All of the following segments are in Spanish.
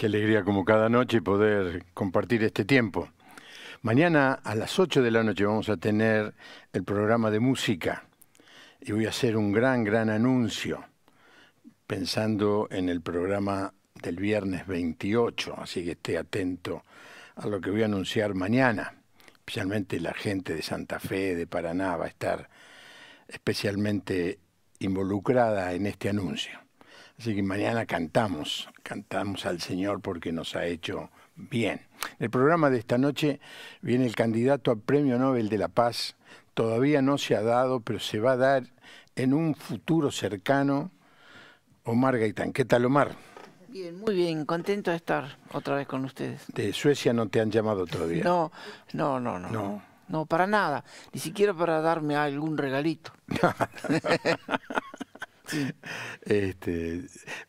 Qué alegría como cada noche poder compartir este tiempo. Mañana a las 8 de la noche vamos a tener el programa de música y voy a hacer un gran, gran anuncio pensando en el programa del viernes 28, así que esté atento a lo que voy a anunciar mañana. Especialmente la gente de Santa Fe, de Paraná, va a estar especialmente involucrada en este anuncio. Así que mañana cantamos, cantamos al Señor porque nos ha hecho bien. En el programa de esta noche viene el candidato al Premio Nobel de la Paz. Todavía no se ha dado, pero se va a dar en un futuro cercano. Omar Gaitán, ¿qué tal Omar? Bien, muy bien, contento de estar otra vez con ustedes. De Suecia no te han llamado todavía. No, no, no, no. No, no para nada, ni siquiera para darme algún regalito. Este,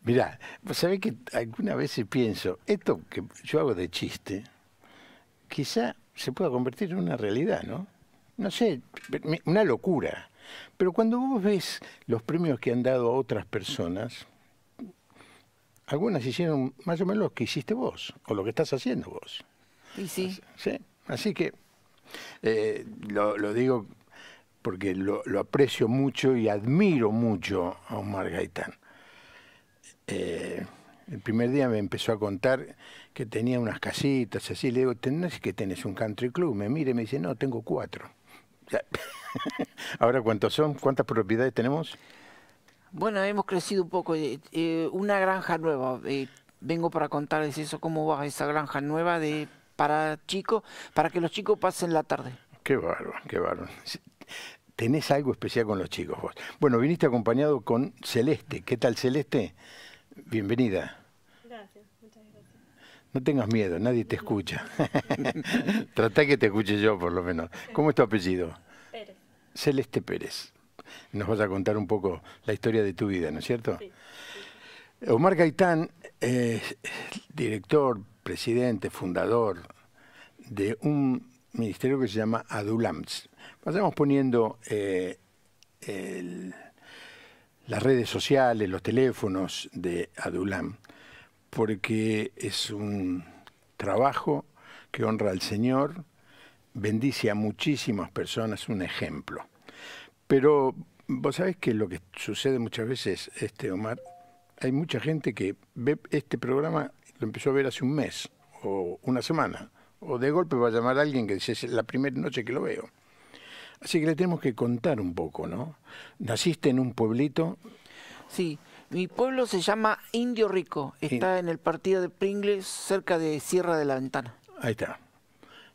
mirá, vos sabés que algunas veces pienso, esto que yo hago de chiste, quizá se pueda convertir en una realidad, ¿no? No sé, una locura. Pero cuando vos ves los premios que han dado a otras personas, algunas hicieron más o menos lo que hiciste vos, o lo que estás haciendo vos. Y sí. Así, ¿sí? Así que eh, lo digo porque lo, aprecio mucho y admiro mucho a Omar Gaitán. Eh, el primer día me empezó a contar que tenía unas casitas, así. Le digo, ¿tenés que tenés un country club? Me mire y me dice, no, tengo cuatro. Ahora, ¿cuántos son? ¿Cuántas propiedades tenemos? Bueno, hemos crecido un poco. Eh, eh, una granja nueva. vengo para contarles eso, cómo va esa granja nueva de para chicos, para que los chicos pasen la tarde. Qué bárbaro, qué bárbaro tenés algo especial con los chicos vos. Bueno, viniste acompañado con Celeste. ¿Qué tal Celeste? Bienvenida. Gracias, No tengas miedo, nadie te escucha. Trata que te escuche yo por lo menos. ¿Cómo es tu apellido? Pérez. Celeste Pérez. Nos vas a contar un poco la historia de tu vida, ¿no es cierto? Sí. Omar Gaitán es director, presidente, fundador de un ministerio que se llama ADULAMS, Vayamos poniendo eh, las redes sociales, los teléfonos de Adulam, porque es un trabajo que honra al Señor, bendice a muchísimas personas, un ejemplo. Pero vos sabés que lo que sucede muchas veces, este Omar, hay mucha gente que ve este programa, lo empezó a ver hace un mes o una semana, o de golpe va a llamar a alguien que dice, es la primera noche que lo veo. Así que le tenemos que contar un poco, ¿no? Naciste en un pueblito. Sí, mi pueblo se llama Indio Rico. Está en el partido de Pringles, cerca de Sierra de la Ventana. Ahí está.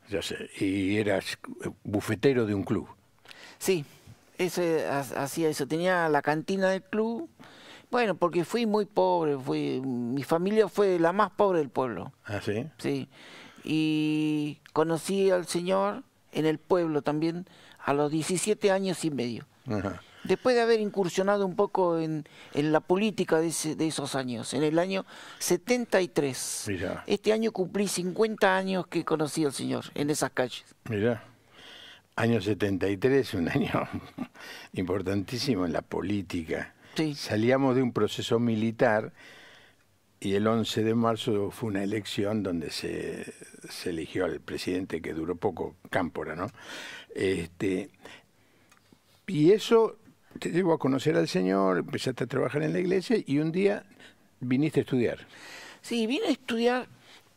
Ya sé. Y eras bufetero de un club. Sí, ese, hacía eso. Tenía la cantina del club. Bueno, porque fui muy pobre. mi familia fue la más pobre del pueblo. ¿Ah, sí? Sí. Y conocí al señor en el pueblo también a los 17 años y medio. Después de haber incursionado un poco en, en la política de, esos años, en el año 73. Este año cumplí 50 años que conocí al señor en esas calles. Mirá, año 73, un año importantísimo en la política. Salíamos de un proceso militar y el 11 de marzo fue una elección donde se, se eligió al presidente que duró poco, Cámpora, ¿no? Este, y eso te llevó a conocer al Señor, empezaste a trabajar en la iglesia y un día viniste a estudiar. Sí, vine a estudiar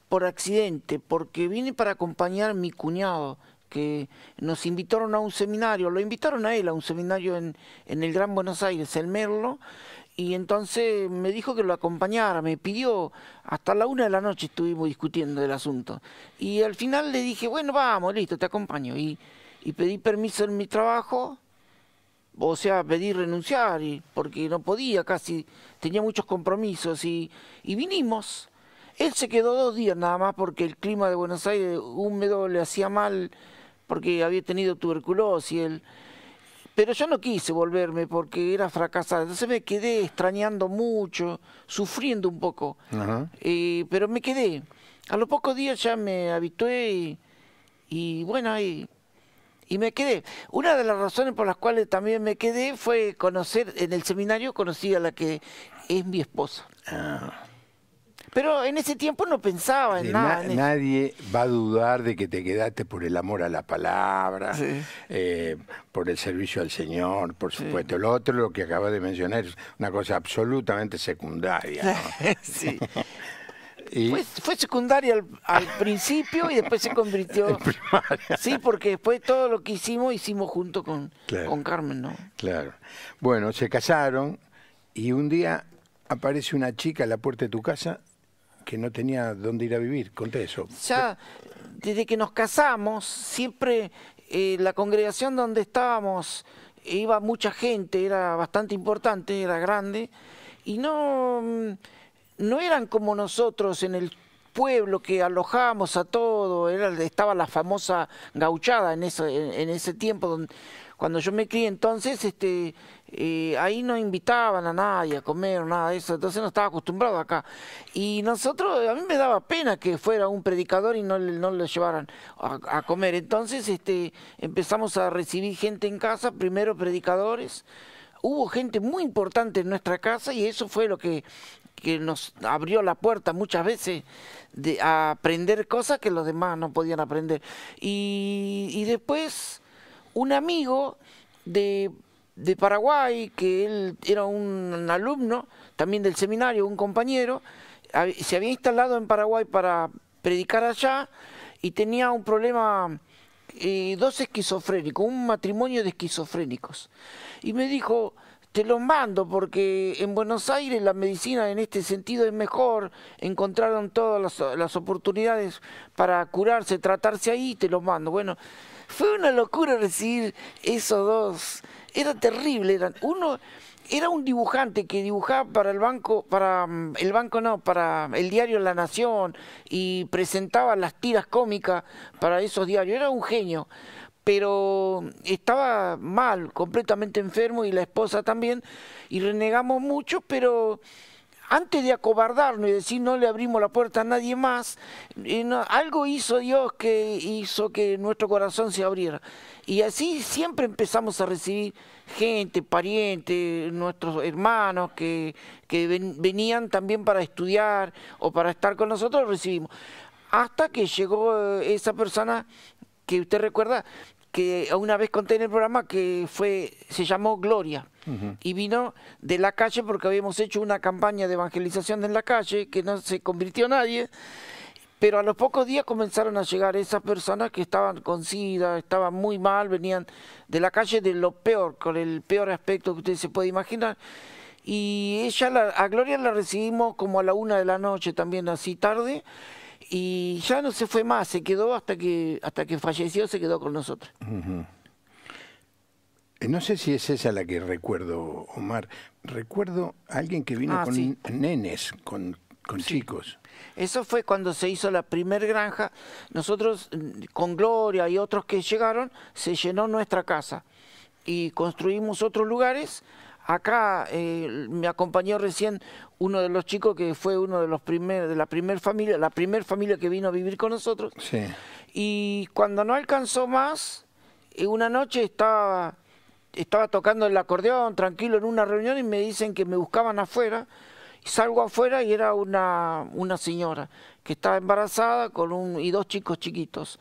por accidente, porque vine para acompañar a mi cuñado, que nos invitaron a un seminario, lo invitaron a él a un seminario en, en el Gran Buenos Aires, el Merlo, y entonces me dijo que lo acompañara, me pidió, hasta la una de la noche estuvimos discutiendo del asunto, y al final le dije, bueno, vamos, listo, te acompaño, y y pedí permiso en mi trabajo, o sea, pedí renunciar, porque no podía casi, tenía muchos compromisos y, vinimos. Él se quedó dos días nada más porque el clima de Buenos Aires húmedo le hacía mal porque había tenido tuberculosis. Pero yo no quise volverme porque era fracasado. Entonces me quedé extrañando mucho, sufriendo un poco. Eh, pero me quedé. A los pocos días ya me habitué y, bueno, ahí y me quedé. Una de las razones por las cuales también me quedé fue conocer, en el seminario conocí a la que es mi esposa. Ah. Pero en ese tiempo no pensaba en nada. nadie va a dudar de que te quedaste por el amor a la palabra, eh, por el servicio al Señor, por supuesto. Lo otro, lo que acabas de mencionar, es una cosa absolutamente secundaria. sí fue secundaria al, principio y después se convirtió Sí, porque después todo lo que hicimos, hicimos junto con, con Carmen, ¿no? Claro. Bueno, se casaron y un día aparece una chica a la puerta de tu casa que no tenía dónde ir a vivir. Conté eso. Ya, desde que nos casamos, siempre eh, la congregación donde estábamos iba mucha gente, era bastante importante, era grande, y no mm, no eran como nosotros en el pueblo que alojamos a todo, era, estaba la famosa gauchada en ese, en, ese tiempo, cuando yo me crié entonces, este, eh, ahí no invitaban a nadie a comer, o nada de eso, entonces no estaba acostumbrado acá. Y nosotros, a mí me daba pena que fuera un predicador y no, no lo llevaran a, a comer. Entonces este, empezamos a recibir gente en casa, primero predicadores, hubo gente muy importante en nuestra casa y eso fue lo que que nos abrió la puerta muchas veces de, a aprender cosas que los demás no podían aprender. Y, después un amigo de, de, Paraguay, que él era un alumno también del seminario, un compañero, se había instalado en Paraguay para predicar allá y tenía un problema, eh, dos esquizofrénicos, un matrimonio de esquizofrénicos. Y me dijo, te los mando porque en Buenos Aires la medicina en este sentido es mejor, encontraron todas las, oportunidades para curarse, tratarse ahí, te los mando. Bueno, fue una locura recibir esos dos, era terrible, eran uno era un dibujante que dibujaba para el banco, para mm, el banco no, para el diario La Nación y presentaba las tiras cómicas para esos diarios. Era un genio pero estaba mal, completamente enfermo y la esposa también, y renegamos mucho, pero antes de acobardarnos y decir no le abrimos la puerta a nadie más, eh, algo hizo Dios que hizo que nuestro corazón se abriera. Y así siempre empezamos a recibir gente, parientes, nuestros hermanos que, que venían también para estudiar o para estar con nosotros, recibimos. Hasta que llegó eh, esa persona que usted recuerda, que una vez conté en el programa que fue se llamó Gloria y vino de la calle porque habíamos hecho una campaña de evangelización en la calle que no se convirtió nadie pero a los pocos días comenzaron a llegar esas personas que estaban con sida, estaban muy mal, venían de la calle de lo peor, con el peor aspecto que usted se puede imaginar. Y ella, la, a Gloria la recibimos como a la una de la noche, también así tarde, y ya no se fue más, se quedó hasta que, hasta que falleció, se quedó con nosotros. No sé si es esa la que recuerdo, Omar. Recuerdo a alguien que vino ah, con nenes, con, con chicos. Eso fue cuando se hizo la primer granja. Nosotros, mm, con Gloria y otros que llegaron, se llenó nuestra casa y construimos otros lugares Acá eh, me acompañó recién uno de los chicos que fue uno de los primeros, de la primera familia, la primer familia que vino a vivir con nosotros. Sí. Y cuando no alcanzó más, eh, una noche estaba, estaba tocando el acordeón tranquilo en una reunión y me dicen que me buscaban afuera. Y salgo afuera y era una, una señora que estaba embarazada con un, y dos chicos chiquitos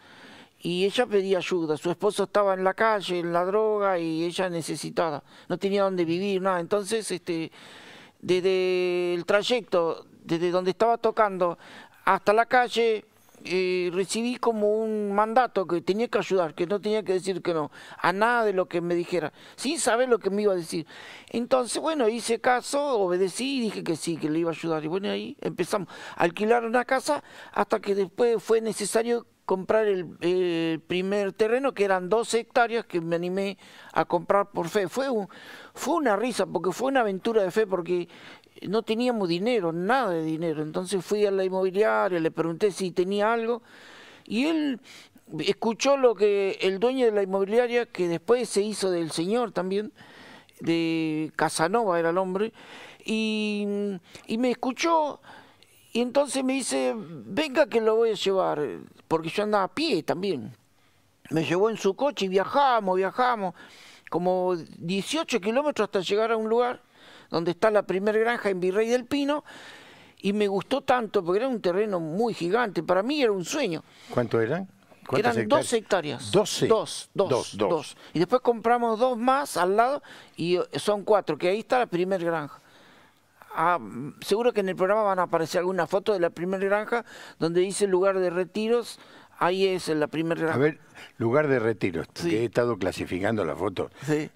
y ella pedía ayuda. Su esposo estaba en la calle, en la droga, y ella necesitaba, no tenía dónde vivir, nada. Entonces, este, desde el trayecto, desde donde estaba tocando hasta la calle, eh, recibí como un mandato que tenía que ayudar, que no tenía que decir que no, a nada de lo que me dijera, sin saber lo que me iba a decir. Entonces, bueno, hice caso, obedecí y dije que sí, que le iba a ayudar. Y bueno, ahí empezamos a alquilar una casa hasta que después fue necesario comprar el, primer terreno, que eran dos hectáreas que me animé a comprar por fe. Fue, un, fue una risa, porque fue una aventura de fe, porque no teníamos dinero, nada de dinero. Entonces fui a la inmobiliaria, le pregunté si tenía algo, y él escuchó lo que el dueño de la inmobiliaria, que después se hizo del señor también, de Casanova era el hombre, y, y me escuchó y entonces me dice, venga que lo voy a llevar, porque yo andaba a pie también. Me llevó en su coche y viajamos, viajamos, como 18 kilómetros hasta llegar a un lugar donde está la primera granja en Virrey del Pino. Y me gustó tanto porque era un terreno muy gigante. Para mí era un sueño. ¿Cuánto eran? Eran hectáreas? dos hectáreas. ¿Doce? Dos, dos, dos, dos, Y después compramos dos más al lado y son cuatro, que ahí está la primera granja seguro que en el programa van a aparecer algunas fotos de la primera granja donde dice lugar de retiros. Ahí es la primera granja. A ver, lugar de retiros, he estado clasificando la foto. Sí.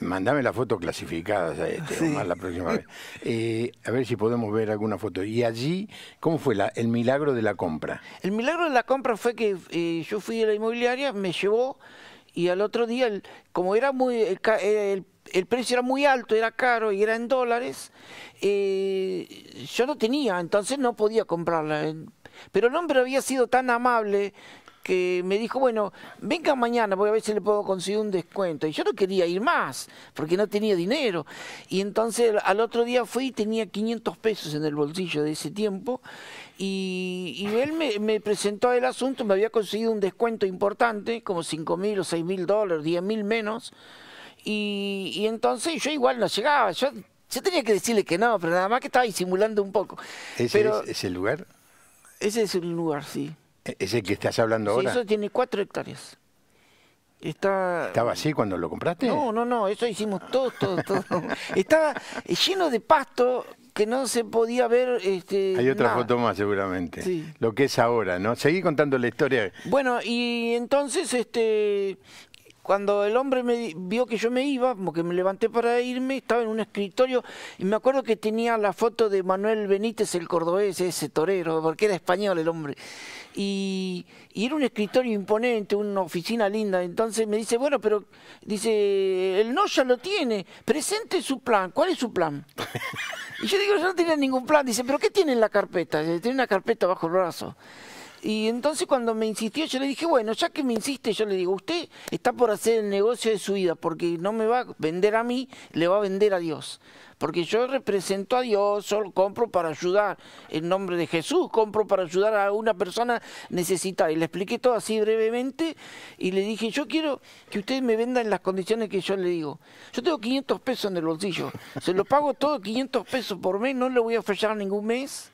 Mandame la foto clasificada, este, la próxima vez. Eh, a ver si podemos ver alguna foto. Y allí, ¿cómo fue el milagro de la compra? El milagro de la compra fue que eh, yo fui a la inmobiliaria, me llevó y al otro día, como era muy... Eh, el precio era muy alto, era caro y era en dólares, eh, yo no tenía, entonces no podía comprarla. Pero el hombre había sido tan amable que me dijo, bueno, venga mañana, voy a ver si le puedo conseguir un descuento. Y yo no quería ir más, porque no tenía dinero. Y entonces al otro día fui y tenía 500 pesos en el bolsillo de ese tiempo. Y, él me, me, presentó el asunto, me había conseguido un descuento importante, como 5 mil o 6 mil dólares, 10 mil menos. Y, entonces yo igual no llegaba. Yo, yo tenía que decirle que no, pero nada más que estaba disimulando un poco. ¿Ese es el lugar? Ese es el lugar, sí. ¿E-, ¿Es el que estás hablando sí, ahora? Eso tiene cuatro hectáreas. Está... ¿Estaba así cuando lo compraste? No, no, no, eso hicimos todos, todo, todo. Estaba lleno de pasto que no se podía ver. Este, Hay otra foto más seguramente. Sí. Lo que es ahora, ¿no? Seguí contando la historia. Bueno, y entonces este cuando el hombre me vio que yo me iba, como que me levanté para irme, estaba en un escritorio y me acuerdo que tenía la foto de Manuel Benítez, el cordobés, ese torero, porque era español el hombre. Y, y era un escritorio imponente, una oficina linda. Entonces me dice, bueno, pero dice, el no ya lo tiene, presente su plan, ¿cuál es su plan? y yo digo, yo no tenía ningún plan. Dice, pero ¿qué tiene en la carpeta? Tiene una carpeta bajo el brazo. Y entonces cuando me insistió, yo le dije, bueno, ya que me insiste, yo le digo, usted está por hacer el negocio de su vida, porque no me va a vender a mí, le va a vender a Dios. Porque yo represento a Dios, solo compro para ayudar, en nombre de Jesús, compro para ayudar a una persona necesitada. Y le expliqué todo así brevemente y le dije, yo quiero que usted me venda en las condiciones que yo le digo. Yo tengo 500 pesos en el bolsillo, se lo pago todo 500 pesos por mes, no le voy a fallar ningún mes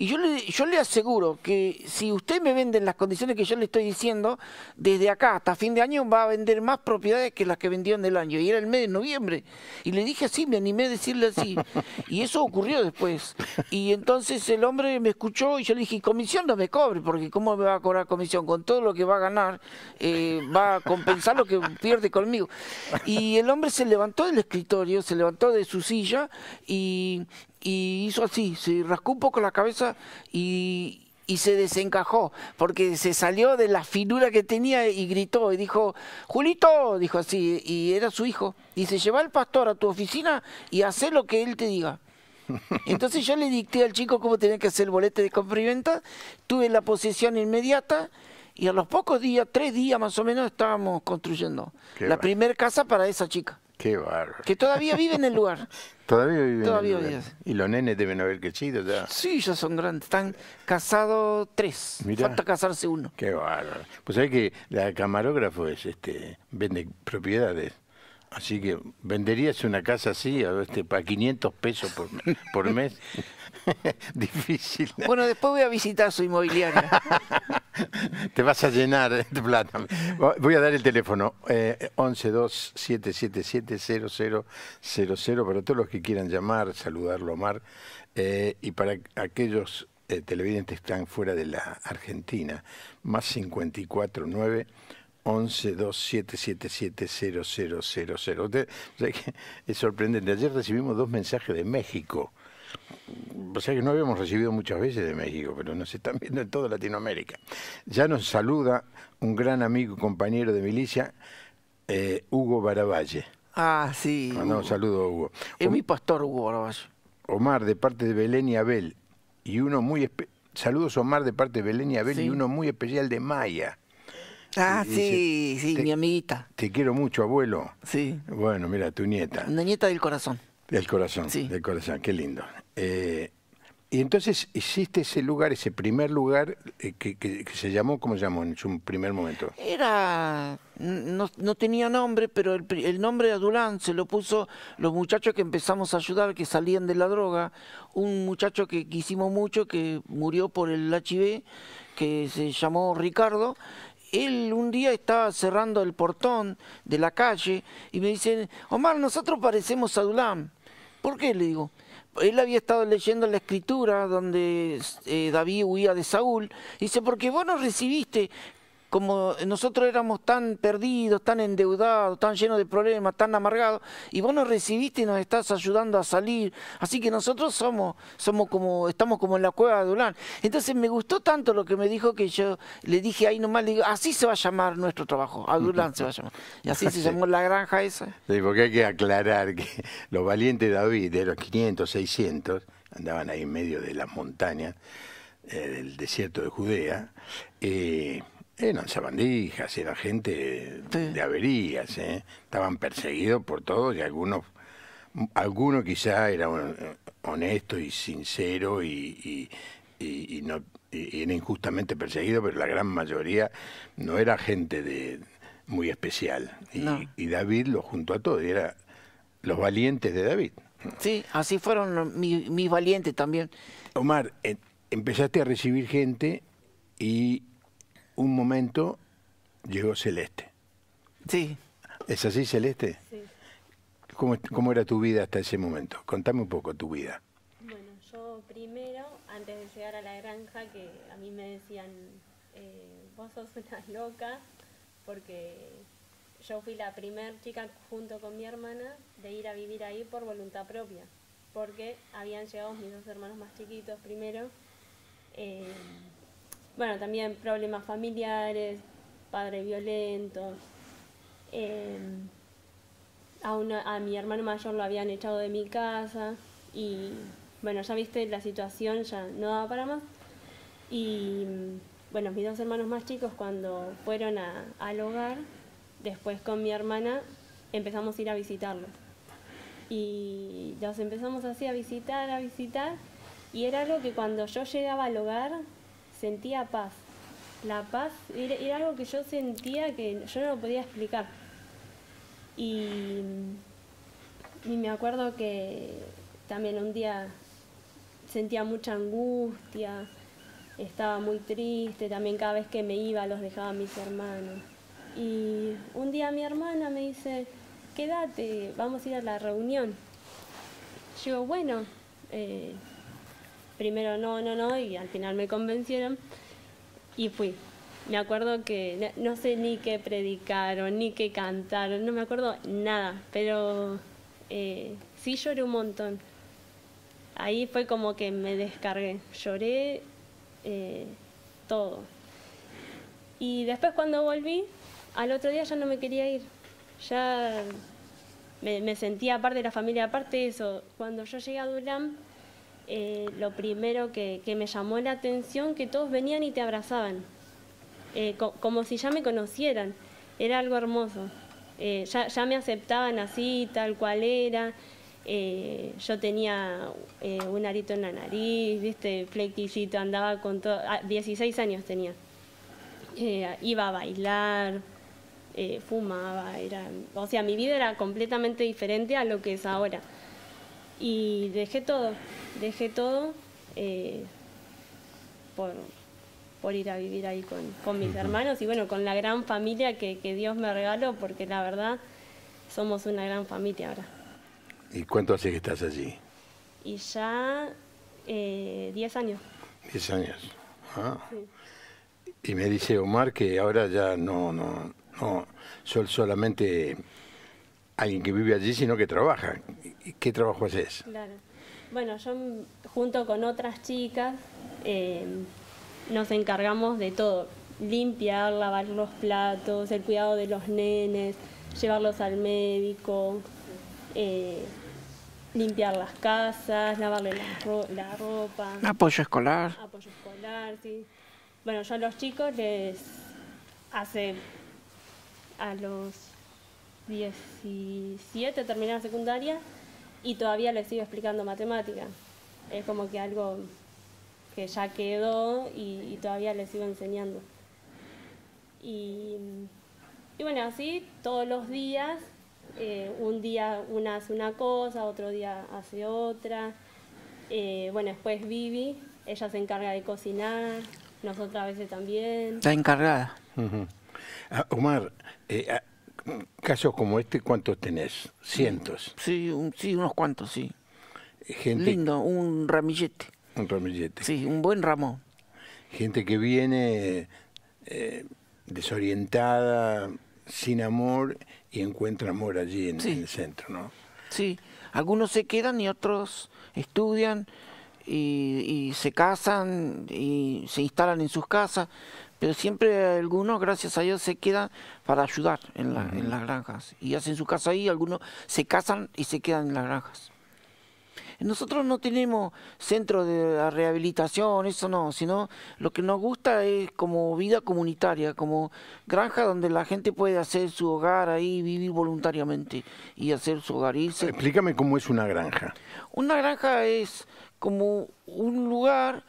y yo le, yo le aseguro que si usted me vende en las condiciones que yo le estoy diciendo, desde acá hasta fin de año va a vender más propiedades que las que vendió en el año. Y era el mes de noviembre. Y le dije así, me animé a decirle así. Y eso ocurrió después. Y entonces el hombre me escuchó y yo le dije, comisión no me cobre, porque ¿cómo me va a cobrar comisión? Con todo lo que va a ganar, eh, va a compensar lo que pierde conmigo. Y el hombre se levantó del escritorio, se levantó de su silla y y hizo así, se rascó un poco la cabeza y, se desencajó, porque se salió de la finura que tenía y gritó y dijo, Julito, dijo así, y era su hijo. Dice, lleva al pastor a tu oficina y haz lo que él te diga. Entonces yo le dicté al chico cómo tenía que hacer el bolete de compra y venta, tuve la posesión inmediata y a los pocos días, tres días más o menos, estábamos construyendo la primera casa para esa chica. Qué bárbaro. Que todavía vive en el lugar. todavía vive. Todavía en Y los nenes deben haber crecido ya. Sí, ya son grandes. Están casados tres. Falta casarse uno. Qué bárbaro. Pues sabes que la camarógrafo es, este, vende propiedades. Así que venderías una casa así a, este, para 500 pesos por, por mes. Difícil. Bueno, después voy a visitar su inmobiliaria. Te vas a llenar de eh, plata. Voy a dar el teléfono, eh, cero para todos los que quieran llamar, saludarlo, Omar, eh, y para aquellos eh, televidentes que están fuera de la Argentina, más 549 1127770000. Es sorprendente. Ayer recibimos dos mensajes de México o sea que no habíamos recibido muchas veces de México, pero nos están viendo en toda Latinoamérica. Ya nos saluda un gran amigo y compañero de milicia, eh, Hugo Baravalle. Ah, sí. saludo, Hugo. Es mi pastor, Hugo Baravalle. Omar, de parte de Belén y Abel. Y uno muy... Saludos, Omar, de parte de Belén y Abel, y uno muy especial de Maya. Ah, sí, sí, mi amiguita. Te quiero mucho, abuelo. Sí. Bueno, mira, tu nieta. Una nieta del corazón. Del corazón, sí. del corazón, qué lindo. Eh, y entonces existe ese lugar, ese primer lugar eh, que, se llamó, ¿cómo se llamó en su primer momento? Era, no, tenía nombre, pero el, el, nombre de Adulán se lo puso los muchachos que empezamos a ayudar, que salían de la droga. Un muchacho que quisimos mucho, que murió por el HIV, que se llamó Ricardo. Él un día estaba cerrando el portón de la calle y me dicen, Omar, nosotros parecemos a Adulán. ¿Por qué? Le digo. Él había estado leyendo la escritura donde eh, David huía de Saúl. Dice, porque vos no recibiste como nosotros éramos tan perdidos, tan endeudados, tan llenos de problemas, tan amargados, y vos nos recibiste y nos estás ayudando a salir. Así que nosotros somos, somos como, estamos como en la cueva de Ulán. Entonces me gustó tanto lo que me dijo que yo le dije ahí nomás, digo, así se va a llamar nuestro trabajo, Adulán se va a llamar. Y así se llamó la granja esa. Sí, porque hay que aclarar que los valientes David, de los 500, 600, andaban ahí en medio de las montañas eh, del desierto de Judea, eh, eran sabandijas, era gente de averías, ¿eh? estaban perseguidos por todos y algunos, algunos quizá eran honesto y sincero y, eran no injustamente perseguidos, pero la gran mayoría no era gente de muy especial. Y, David lo juntó a todos, y era los valientes de David. Sí, así fueron mis valientes también. Omar, eh, empezaste a recibir gente y un momento llegó Celeste. Sí. ¿Es así, Celeste? Sí. ¿Cómo, ¿Cómo, era tu vida hasta ese momento? Contame un poco tu vida. Bueno, yo primero, antes de llegar a la granja, que a mí me decían, eh, vos sos una loca, porque yo fui la primera chica junto con mi hermana de ir a vivir ahí por voluntad propia, porque habían llegado mis dos hermanos más chiquitos primero. Eh, bueno, también problemas familiares, padres violentos. Em, a, una, a mi hermano mayor lo habían echado de mi casa y bueno, ya viste, la situación ya no daba para más. Y bueno, mis dos hermanos más chicos cuando fueron a, al hogar, después con mi hermana empezamos a ir a visitarlos. Y los empezamos así a visitar, a visitar. Y era algo que cuando yo llegaba al hogar sentía paz. La paz era, algo que yo sentía que yo no lo podía explicar. Y, me acuerdo que también un día sentía mucha angustia, estaba muy triste, también cada vez que me iba los dejaba mis hermanos. Y un día mi hermana me dice, quédate, vamos a ir a la reunión. Yo digo, bueno, eh, primero no, no, no, y al final me convencieron y fui. Me acuerdo que no sé ni qué predicaron, ni qué cantaron, no me acuerdo nada, pero eh, sí lloré un montón. Ahí fue como que me descargué, lloré eh, todo. Y después cuando volví, al otro día ya no me quería ir, ya me, me sentía aparte de la familia, aparte de eso, cuando yo llegué a Durán, eh, lo primero que, me llamó la atención, que todos venían y te abrazaban, eh, como si ya me conocieran. Era algo hermoso. Eh, ya, me aceptaban así, tal cual era. yo tenía un arito en la nariz, viste, flequillito, andaba con todo. Ah, 16 años tenía. iba a bailar, fumaba, era. O sea, mi vida era completamente diferente a lo que es ahora y dejé todo, dejé todo eh, por, ir a vivir ahí con, mis hermanos y bueno, con la gran familia que, Dios me regaló, porque la verdad somos una gran familia ahora. ¿Y cuánto hace que estás allí? Y ya 10 eh, años. 10 años. Ah. Y me dice Omar que ahora ya no, no, no, sol solamente alguien que vive allí, sino que trabaja. ¿Qué trabajo es Claro. Bueno, yo junto con otras chicas em, nos encargamos de todo. Limpiar, lavar los platos, el cuidado de los nenes, llevarlos al médico, eh, limpiar las casas, lavarle la, la ropa. Apoyo escolar. Apoyo escolar, sí. Bueno, yo a los chicos les hace a los 17 terminé la secundaria y todavía le sigo explicando matemática. Es como que algo que ya quedó y, todavía le sigo enseñando. Y, bueno, así todos los días, eh, un día una hace una cosa, otro día hace otra. Eh, bueno, después Vivi, ella se encarga de cocinar, nosotras a veces también. Está encargada. Ah, Omar, eh, ah, casos como este, ¿cuántos tenés? ¿Cientos? Sí, sí unos cuantos, sí. Gente, Lindo, un ramillete. Un ramillete. Sí, un buen ramo. Gente que viene eh, desorientada, sin amor, y encuentra amor allí en, el centro, ¿no? Sí, algunos se quedan y otros estudian y se casan y se instalan en sus casas, pero siempre algunos, gracias a Dios, se quedan para ayudar en, la, en las granjas. Y hacen su casa ahí, algunos se casan y se quedan en las granjas. Nosotros no tenemos centro de rehabilitación, eso no, sino lo que nos gusta es como vida comunitaria, como granja donde la gente puede hacer su hogar ahí, vivir voluntariamente y hacer su hogar. Irse. Explícame cómo es una granja. Una granja es como un lugar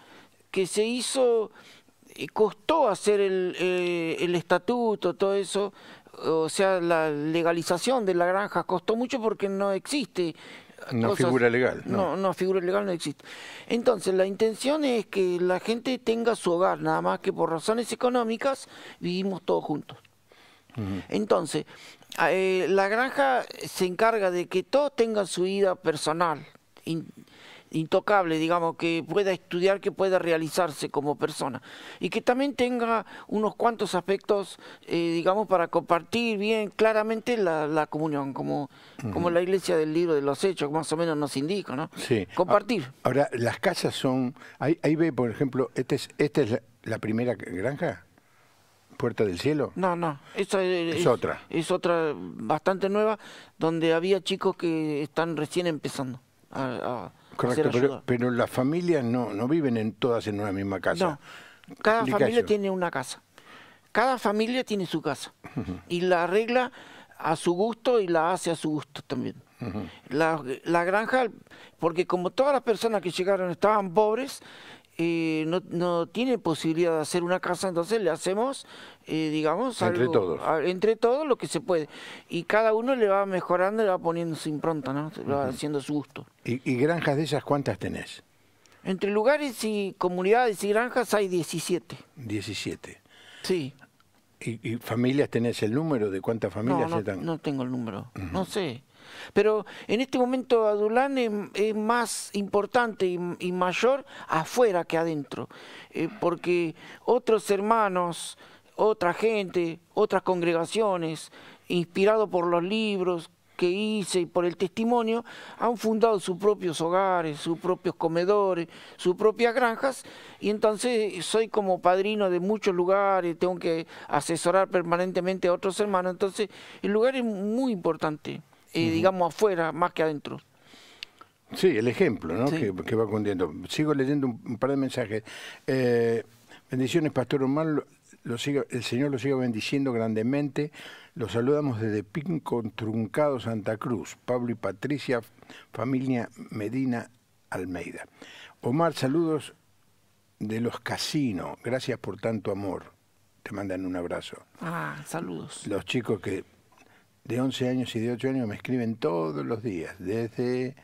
que se hizo costó hacer el, eh, el estatuto, todo eso, o sea, la legalización de la granja costó mucho porque no existe. No figura legal. No. no. figura legal no existe. Entonces, la intención es que la gente tenga su hogar, nada más que por razones económicas vivimos todos juntos. Entonces, eh, la granja se encarga de que todos tengan su vida personal, intocable, digamos, que pueda estudiar, que pueda realizarse como persona y que también tenga unos cuantos aspectos, eh, digamos, para compartir bien claramente la, comunión, como, como la iglesia del libro de los hechos, más o menos nos indica, ¿no? Sí. Compartir. Ah, ahora, las casas son, ahí, ve, por ejemplo, este esta es, es la, primera granja. Puerta del Cielo? No, no, es, es, otra. Es otra bastante nueva, donde había chicos que están recién empezando a, Correcto, pero, las familias no, no viven en todas en una misma casa. No, cada familia tiene una casa. Cada familia tiene su casa. Y la arregla a su gusto y la hace a su gusto también. la, la, granja, porque como todas las personas que llegaron estaban pobres, eh, no, no, tiene posibilidad de hacer una casa, entonces le hacemos, eh, digamos, entre, todos. entre todos lo que se puede. Y cada uno le va mejorando, le va poniendo su impronta, ¿no? le va haciendo su gusto. ¿Y, granjas de esas cuántas tenés? Entre lugares y comunidades y granjas hay 17. 17. Sí. ¿Y, familias tenés el número de cuántas familias no, tengo el número, no sé. Pero en este momento Adulán es, más importante y, mayor afuera que adentro, eh, porque otros hermanos, otra gente, otras congregaciones, inspirados por los libros que hice y por el testimonio, han fundado sus propios hogares, sus propios comedores, sus propias granjas, y entonces soy como padrino de muchos lugares, tengo que asesorar permanentemente a otros hermanos, entonces el lugar es muy importante y digamos, afuera más que adentro. Sí, el ejemplo ¿no? Que, va cundiendo. Sigo leyendo un, par de mensajes. Eh, bendiciones, Pastor Omar. el Señor los siga bendiciendo grandemente. Los saludamos desde Pinco Truncado, Santa Cruz. Pablo y Patricia, familia Medina Almeida. Omar, saludos de los casinos. Gracias por tanto amor. Te mandan un abrazo. Ah, saludos. Los chicos que de 11 años y de 8 años me escriben todos los días, desde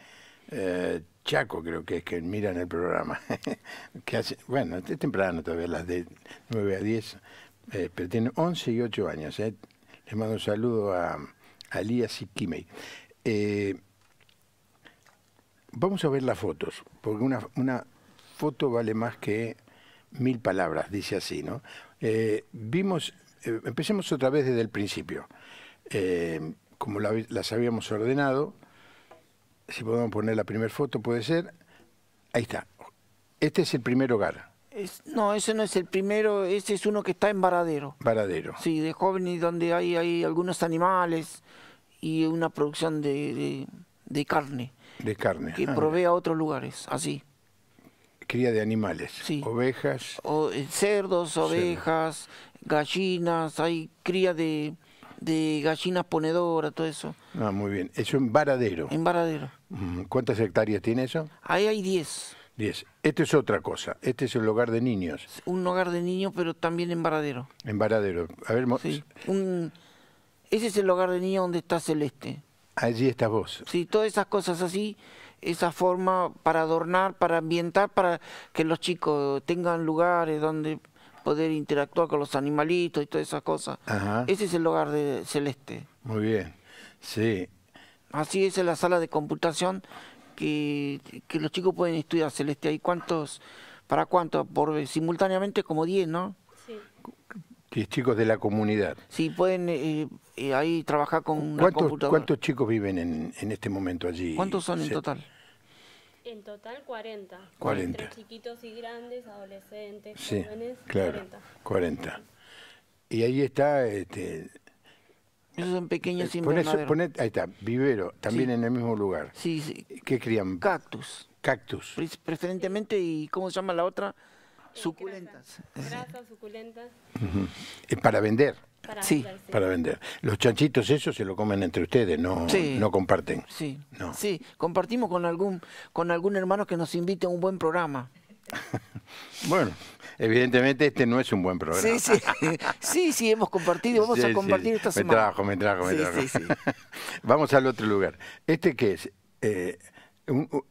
eh, Chaco creo que es que miran el programa. que hace, bueno, es temprano todavía, las de 9 a 10, eh, pero tiene 11 y 8 años. Eh. Les mando un saludo a, a y Kimei. Eh, vamos a ver las fotos, porque una, una foto vale más que mil palabras, dice así, ¿no? vimos, empecemos otra vez desde el principio. Eh, como las habíamos ordenado. Si podemos poner la primera foto, puede ser. Ahí está. Este es el primer hogar. no, ese no es el primero, ese es uno que está en Varadero. Varadero. Sí, de y donde hay, hay algunos animales y una producción de, carne. De carne. Que ah. provee a otros lugares, así. Cría de animales. Sí. Ovejas. Eh, cerdos, ovejas, gallinas, hay cría de, de gallinas ponedoras, todo eso. Ah, muy bien. Eso en Varadero. En Varadero. ¿Cuántas hectáreas tiene eso? Ahí hay 10. 10. Este es otra cosa. Este es el hogar de niños. Un hogar de niños, pero también en Varadero. En Varadero. A ver, sí. ese es el hogar de niños donde está Celeste. Allí estás vos. Sí, todas esas cosas así, esa forma para adornar, para ambientar, para que los chicos tengan lugares donde poder interactuar con los animalitos y todas esas cosas. Ese es el hogar de Celeste. Muy bien, sí. Así es la sala de computación que, los chicos pueden estudiar Celeste. ¿Hay cuántos, para cuántos? Por, eh, simultáneamente como 10, ¿no? Sí. 10 chicos de la comunidad. Sí, pueden eh, eh, ahí trabajar con ¿Cuántos, una computadora. ¿Cuántos chicos viven en, en este momento allí? ¿Cuántos son en total? En total 40. 40. Entre chiquitos y grandes, adolescentes, sí, jóvenes, claro, 40. Y ahí está... Este, esos son pequeños eh, ahí está, vivero, también en el mismo lugar. Sí, sí. ¿Qué crían? Cactus. Cactus. preferentemente, ¿y cómo se llama la otra? Eh, suculentas. Grasas, suculentas. ¿Es para vender. Para sí, vender, para vender. Los chanchitos esos se lo comen entre ustedes, no, no comparten. Sí, sí, compartimos con algún, con algún hermano que nos invite a un buen programa. bueno, evidentemente este no es un buen programa. Sí, sí, hemos compartido, vamos a compartir esta semana. Me trajo, me trajo, me trajo. vamos al otro lugar. ¿Este qué es? Eh,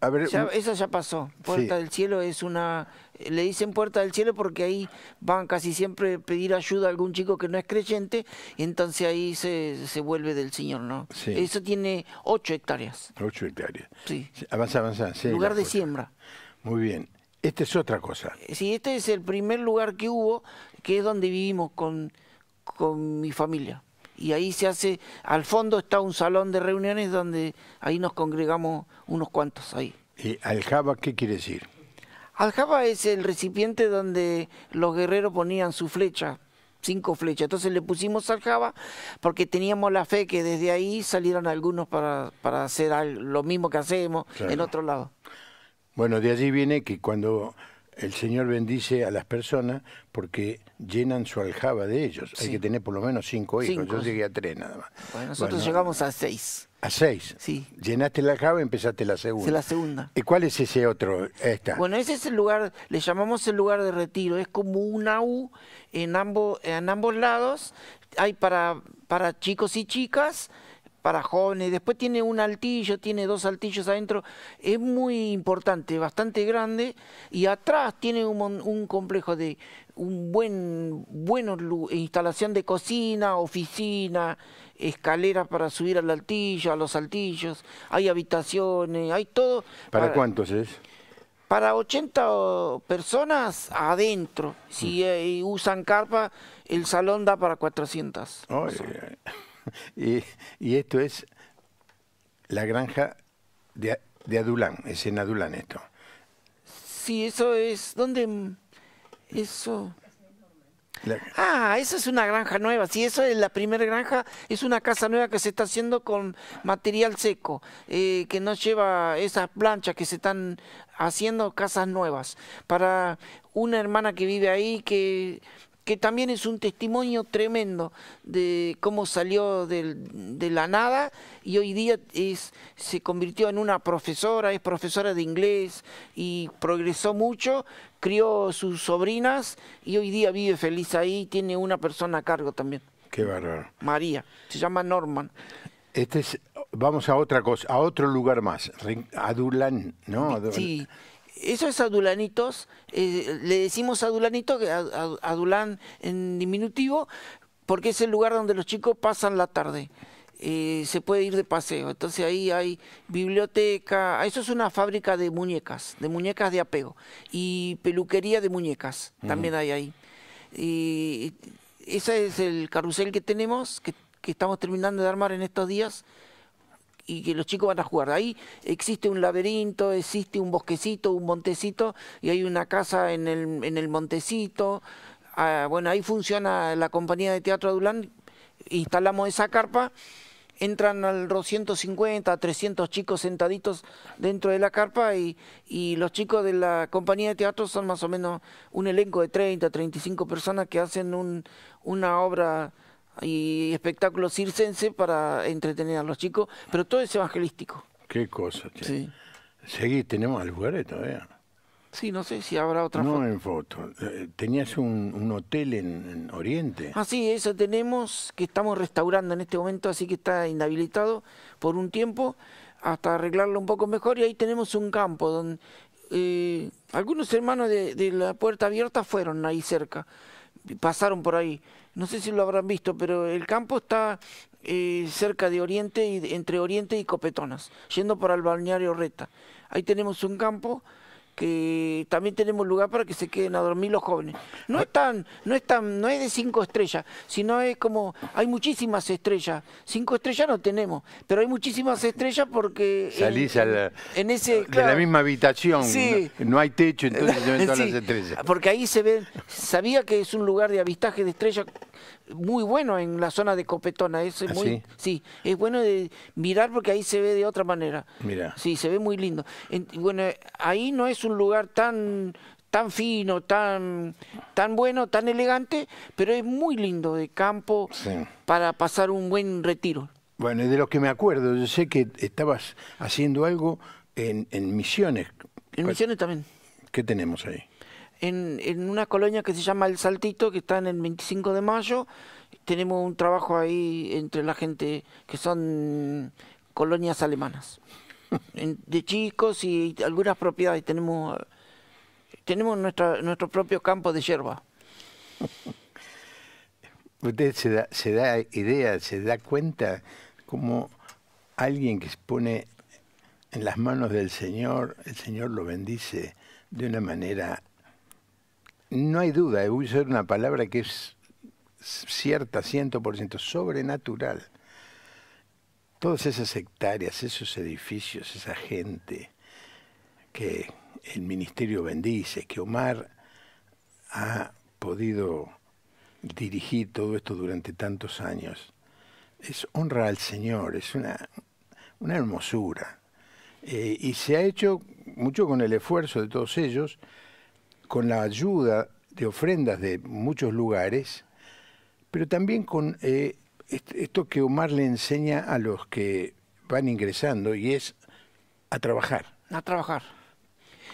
a ver, Eso ya pasó. Puerta del Cielo es una le dicen puerta del cielo porque ahí van casi siempre a pedir ayuda a algún chico que no es creyente y entonces ahí se, se vuelve del Señor, ¿no? Eso tiene ocho hectáreas. Ocho hectáreas. Sí. Avanza, avanza. Lugar de siembra. Muy bien. Esta es otra cosa. Eh, sí, este es el primer lugar que hubo, que es donde vivimos con, mi familia. Y ahí se hace, al fondo está un salón de reuniones donde ahí nos congregamos unos cuantos ahí. ¿Y Java qué quiere decir? Aljaba es el recipiente donde los guerreros ponían su flecha, cinco flechas. Entonces le pusimos aljaba porque teníamos la fe que desde ahí salieran algunos para, para hacer lo mismo que hacemos en otro lado. Bueno, de allí viene que cuando el Señor bendice a las personas porque llenan su aljaba de ellos. Hay que tener por lo menos cinco hijos. Yo llegué a tres nada más. Bueno, nosotros llegamos a seis. A seis. Sí. Llenaste la java y empezaste la segunda. la segunda. ¿Y cuál es ese otro? Bueno, ese es el lugar, le llamamos el lugar de retiro. Es como una U en ambos, en ambos lados. Hay para, para chicos y chicas, para jóvenes. Después tiene un altillo, tiene dos altillos adentro. Es muy importante, bastante grande. Y atrás tiene un complejo de un buen buena instalación de cocina, oficina, escaleras para subir al altillo, a los altillos, hay habitaciones, hay todo. ¿Para, cuántos es? Para 80 personas adentro. Si mm. eh, usan carpa, el salón da para 400. y, esto es la granja de, de Adulán, es en Adulán esto. Sí, eso es. ¿Dónde? Eso. Ah, esa es una granja nueva. Sí, esa es la primera granja. Es una casa nueva que se está haciendo con material seco, eh, que no lleva esas planchas que se están haciendo casas nuevas. Para una hermana que vive ahí, que que también es un testimonio tremendo de cómo salió del, de la nada y hoy día es, se convirtió en una profesora, es profesora de inglés y progresó mucho, crió sus sobrinas y hoy día vive feliz ahí, tiene una persona a cargo también. Qué bárbaro. María, se llama Norman. Este es, vamos a otra cosa, a otro lugar más, a Durán, ¿no? Sí es adulanitos, eh, le decimos adulanito, adulán en diminutivo, porque es el lugar donde los chicos pasan la tarde. Eh, se puede ir de paseo. Entonces ahí hay biblioteca, ah, eso es una fábrica de muñecas, de muñecas de apego, y peluquería de muñecas, también hay ahí. Y ese es el carrusel que tenemos, que estamos terminando de armar en estos días y que los chicos van a jugar. Ahí existe un laberinto, existe un bosquecito, un montecito, y hay una casa en el, en el montecito. Ah, bueno, ahí funciona la compañía de teatro de Adulán, instalamos esa carpa, entran al 250, 300 chicos sentaditos dentro de la carpa y, y los chicos de la compañía de teatro son más o menos un elenco de 30, 35 personas que hacen un, una obra y espectáculos circense para entretener a los chicos, pero todo es evangelístico. Qué cosa, che. Sí. tenemos el lugares todavía. Sí, no sé si habrá otra no No en foto. Eh, tenías un, hotel en, Oriente. Ah, sí, eso tenemos, que estamos restaurando en este momento, así que está inhabilitado por un tiempo hasta arreglarlo un poco mejor. Y ahí tenemos un campo donde eh, algunos hermanos de la puerta abierta fueron ahí cerca pasaron por ahí. No sé si lo habrán visto, pero el campo está eh, cerca de Oriente, y, entre Oriente y Copetonas, yendo para el balneario Reta. Ahí tenemos un campo que también tenemos lugar para que se queden a dormir los jóvenes. No es no es no es de cinco estrellas, sino es como, hay muchísimas estrellas. Cinco estrellas no tenemos, pero hay muchísimas estrellas porque salís en, ese, de la misma habitación, no, hay techo, entonces se ven todas las estrellas. Porque ahí se ven, sabía que es un lugar de avistaje de estrellas muy bueno en la zona de Copetona. Es ah, muy, sí? es bueno de mirar porque ahí se ve de otra manera. Mira. Sí, se ve muy lindo. bueno, ahí no es un lugar tan tan fino, tan, tan bueno, tan elegante, pero es muy lindo de campo para pasar un buen retiro. Bueno, y de lo que me acuerdo, yo sé que estabas haciendo algo en, en Misiones. En Misiones también. ¿Qué tenemos ahí? en, una colonia que se llama El Saltito, que está en el 25 de mayo. Tenemos un trabajo ahí entre la gente que son colonias alemanas, de chicos y algunas propiedades. Tenemos, tenemos nuestra, nuestro propio campo de hierba. Usted se da, se da idea, se da cuenta como alguien que se pone en las manos del Señor, el Señor lo bendice de una manera no hay duda, eh, voy a una palabra que es cierta, ciento por ciento, sobrenatural. Todas esas hectáreas, esos edificios, esa gente que el ministerio bendice, que Omar ha podido dirigir todo esto durante tantos años, es honra al Señor, es una, una hermosura. Eh, y se ha hecho mucho con el esfuerzo de todos ellos, con la ayuda de ofrendas de muchos lugares, pero también con eh, esto que Omar le enseña a los que van ingresando y es a trabajar. A trabajar.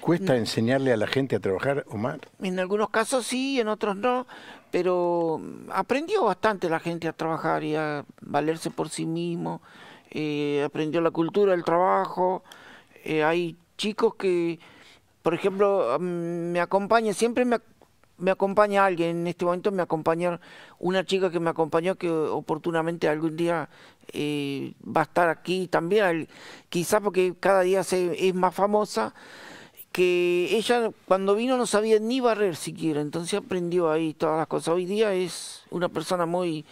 ¿Cuesta mm. enseñarle a la gente a trabajar, Omar? En algunos casos sí, en otros no, pero mm, aprendió bastante la gente a trabajar y a valerse por sí mismo, eh, aprendió la cultura del trabajo, eh, hay chicos que por ejemplo, mm, me acompaña, siempre me, acompaña alguien, en este momento me acompaña una chica que me acompañó, que oportunamente algún día eh, va a estar aquí también, quizás porque cada día se, es más famosa, que ella cuando vino no sabía ni barrer siquiera, entonces aprendió ahí todas las cosas. Hoy día es una persona muy,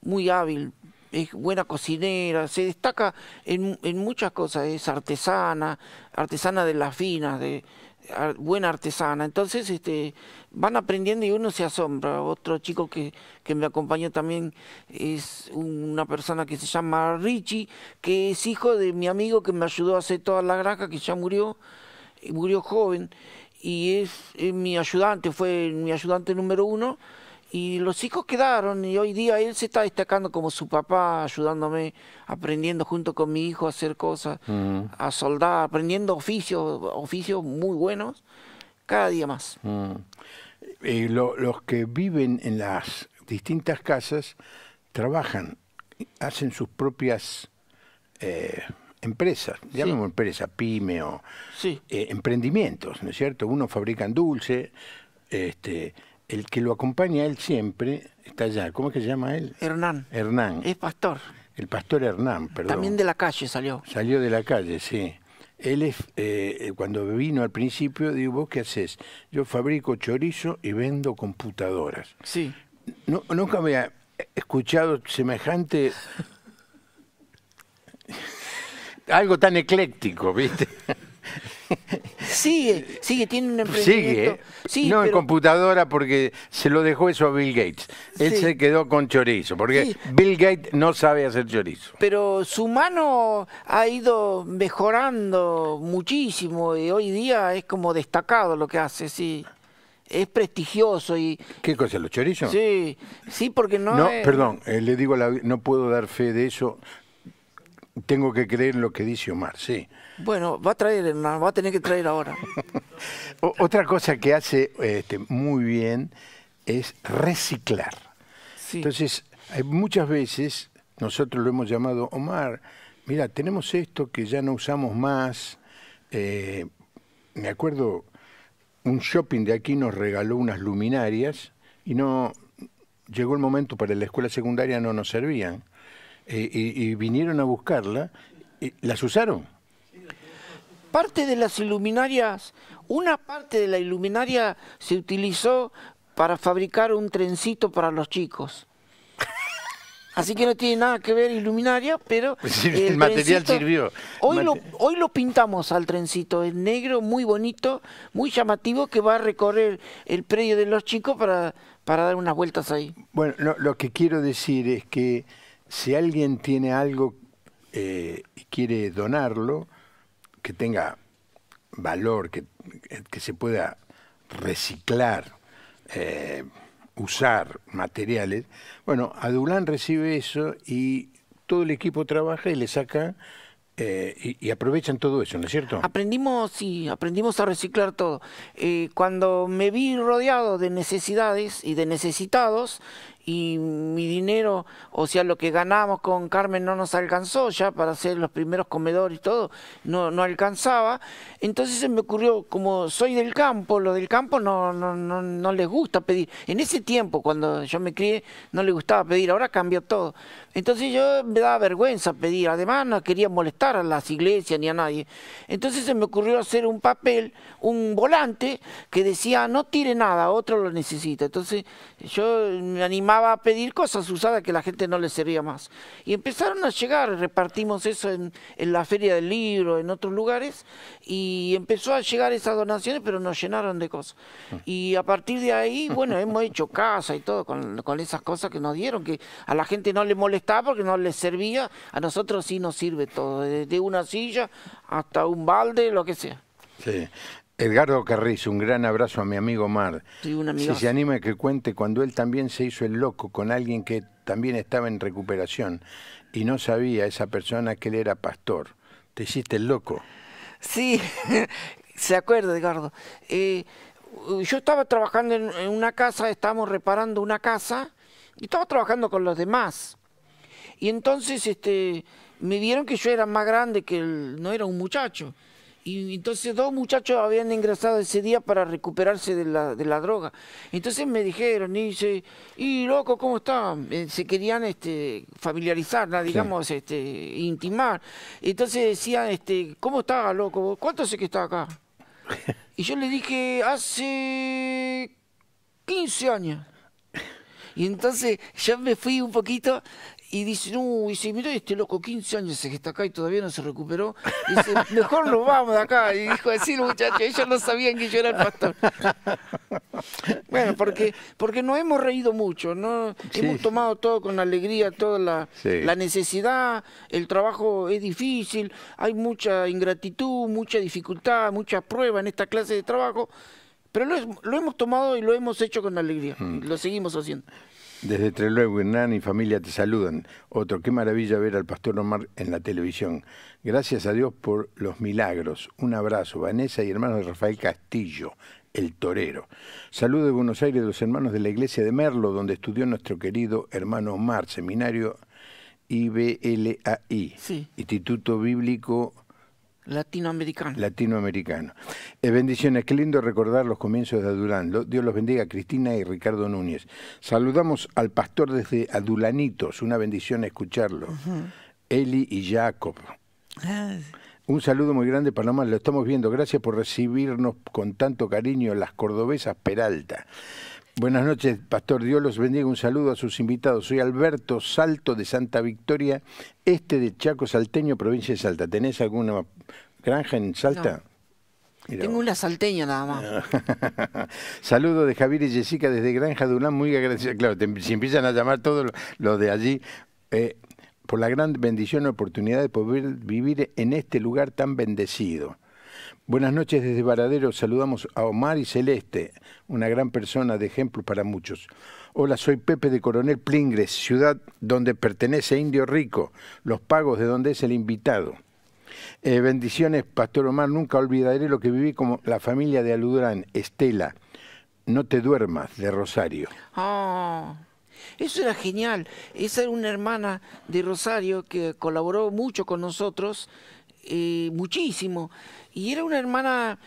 muy hábil, es buena cocinera, se destaca en, en muchas cosas, es artesana, artesana de las finas, de buena artesana. Entonces este, van aprendiendo y uno se asombra. Otro chico que, que me acompañó también es una persona que se llama Richie, que es hijo de mi amigo que me ayudó a hacer toda la granja, que ya murió, murió joven, y es mi ayudante, fue mi ayudante número uno. Y los hijos quedaron y hoy día él se está destacando como su papá, ayudándome, aprendiendo junto con mi hijo a hacer cosas, mm. a soldar, aprendiendo oficios, oficios muy buenos, cada día más. Mm. Eh, los que viven en las distintas casas trabajan, hacen sus propias eh, empresas, llamemos empresas, pyme o eh, emprendimientos, ¿no es cierto? Unos fabrican dulce, este, el que lo acompaña él siempre está allá. ¿Cómo es que se llama él? Hernán. Hernán. Es pastor. El pastor Hernán, perdón. También de la calle salió. Salió de la calle, sí. Él es, eh, cuando vino al principio, digo, ¿vos qué haces? Yo fabrico chorizo y vendo computadoras. Sí. nunca había escuchado semejante... Algo tan ecléctico, ¿viste? sigue, sigue, tiene un emprendimiento. Sigue, ¿eh? sí, no en computadora porque se lo dejó eso a Bill Gates. Él se quedó con chorizo, porque Bill Gates no sabe hacer chorizo. Pero su mano ha ido mejorando muchísimo y hoy día es como destacado lo que hace, sí es prestigioso y... ¿Qué cosa, los chorizos? Sí, sí, porque no... No, perdón, eh, le digo, no puedo dar fe de eso, tengo que creer en lo que dice Omar, sí. Bueno, va a traer, va a tener que traer ahora. Otra cosa que hace este, muy bien es reciclar. Entonces, muchas veces nosotros lo hemos llamado, Omar, mira, tenemos esto que ya no usamos más. Eh, me acuerdo, un shopping de aquí nos regaló unas luminarias y no llegó el momento para la escuela secundaria no nos servían y, vinieron a buscarla, y ¿las usaron? Parte de las iluminarias, una parte de la iluminaria se utilizó para fabricar un trencito para los chicos. Así que no tiene nada que ver iluminaria, pero el, material sirvió. Hoy, lo, hoy lo pintamos al trencito, es negro, muy bonito, muy llamativo, que va a recorrer el predio de los chicos para, para dar unas vueltas ahí. Bueno, lo que quiero decir es que si alguien tiene algo eh, y quiere donarlo, que tenga valor, que, que se pueda reciclar, eh, usar materiales. Bueno, Adulán recibe eso y todo el equipo trabaja y le saca eh, y, aprovechan todo eso, ¿no es cierto? Aprendimos, sí, aprendimos a reciclar todo. cuando me vi rodeado de necesidades y de necesitados, y mi dinero, o sea, lo que ganamos con Carmen no nos alcanzó ya para hacer los primeros comedores y todo, no, alcanzaba. Entonces se me ocurrió, como soy del campo, lo del campo no, no, no les gusta pedir. En ese tiempo, cuando yo me crié, no les gustaba pedir, ahora cambió todo. Entonces yo me daba vergüenza pedir, además no quería molestar a las iglesias ni a nadie. Entonces se me ocurrió hacer un papel, un volante, que decía, no tire nada, otro lo necesita. Entonces yo me animaba a pedir cosas usadas que la gente no le servía más. Y empezaron a llegar, repartimos eso en, en, la Feria del Libro, en otros lugares, y empezó a llegar esas donaciones, pero nos llenaron de cosas. Y a partir de ahí, bueno, hemos hecho casa y todo con, con esas cosas que nos dieron, que a la gente no le molestaba porque no les servía, a nosotros sí nos sirve todo, desde una silla hasta un balde, lo que sea. Sí. Edgardo Carriz, un gran abrazo a mi amigo Mar. Si se anima que cuente cuando él también se hizo el loco con alguien que también estaba en recuperación y no sabía esa persona que él era pastor. Te hiciste el loco. Sí, se acuerda Edgardo. Eh, yo estaba trabajando en, una casa, estábamos reparando una casa y estaba trabajando con los demás. Y entonces este, me vieron que yo era más grande que él, no era un muchacho. Y entonces dos muchachos habían engrasado ese día para recuperarse de la, de la droga. Entonces me dijeron, y dice, y loco, ¿cómo está? Eh, se querían este, familiarizar, digamos, este, intimar. Entonces decían, este, ¿cómo está, loco? ¿Cuánto sé que está acá? y yo le dije, hace 15 años. Y entonces ya me fui un poquito y dice, y mirá este loco, 15 años que está acá y todavía no se recuperó. Y dice, mejor nos vamos de acá. Y dijo así muchachos, ellos no sabían que yo era el pastor. bueno, porque, porque nos hemos reído mucho, ¿no? Hemos tomado todo con alegría, toda la, la, necesidad, el trabajo es difícil, hay mucha ingratitud, mucha dificultad, muchas pruebas en esta clase de trabajo. Pero lo, lo hemos tomado y lo hemos hecho con alegría. Mm. Lo seguimos haciendo. Desde Trelew, Hernán y familia te saludan. Otro, qué maravilla ver al pastor Omar en la televisión. Gracias a Dios por los milagros. Un abrazo, Vanessa y hermanos de Rafael Castillo, el torero. Saludo de Buenos Aires los hermanos de la iglesia de Merlo, donde estudió nuestro querido hermano Omar, seminario IBLAI, Instituto Bíblico Latinoamericano. Latinoamericano. Eh, bendiciones, qué lindo recordar los comienzos de Adulán. Dios los bendiga Cristina y Ricardo Núñez. Saludamos al pastor desde Adulanitos, una bendición escucharlo. Eli y Jacob. Un saludo muy grande, Paloma, lo estamos viendo. Gracias por recibirnos con tanto cariño las cordobesas Peralta. Buenas noches, Pastor. Dios los bendiga. Un saludo a sus invitados. Soy Alberto Salto de Santa Victoria, este de Chaco Salteño, provincia de Salta. ¿Tenés alguna granja en Salta? Tengo una salteña nada más. Saludos de Javier y Jessica desde Granja Ulán. muy agradecida. Claro, si empiezan a llamar todos los de allí, eh, por la gran bendición y oportunidad de poder vivir en este lugar tan bendecido. Buenas noches desde Varadero. Saludamos a Omar y Celeste, una gran persona de ejemplo para muchos. Hola, soy Pepe de Coronel Plingres, ciudad donde pertenece Indio Rico, los pagos de donde es el invitado. Eh, bendiciones, Pastor Omar. Nunca olvidaré lo que viví como la familia de Aludrán, Estela. No te duermas, de Rosario. Oh, eso era genial. Esa era una hermana de Rosario que colaboró mucho con nosotros, eh, muchísimo y era una hermana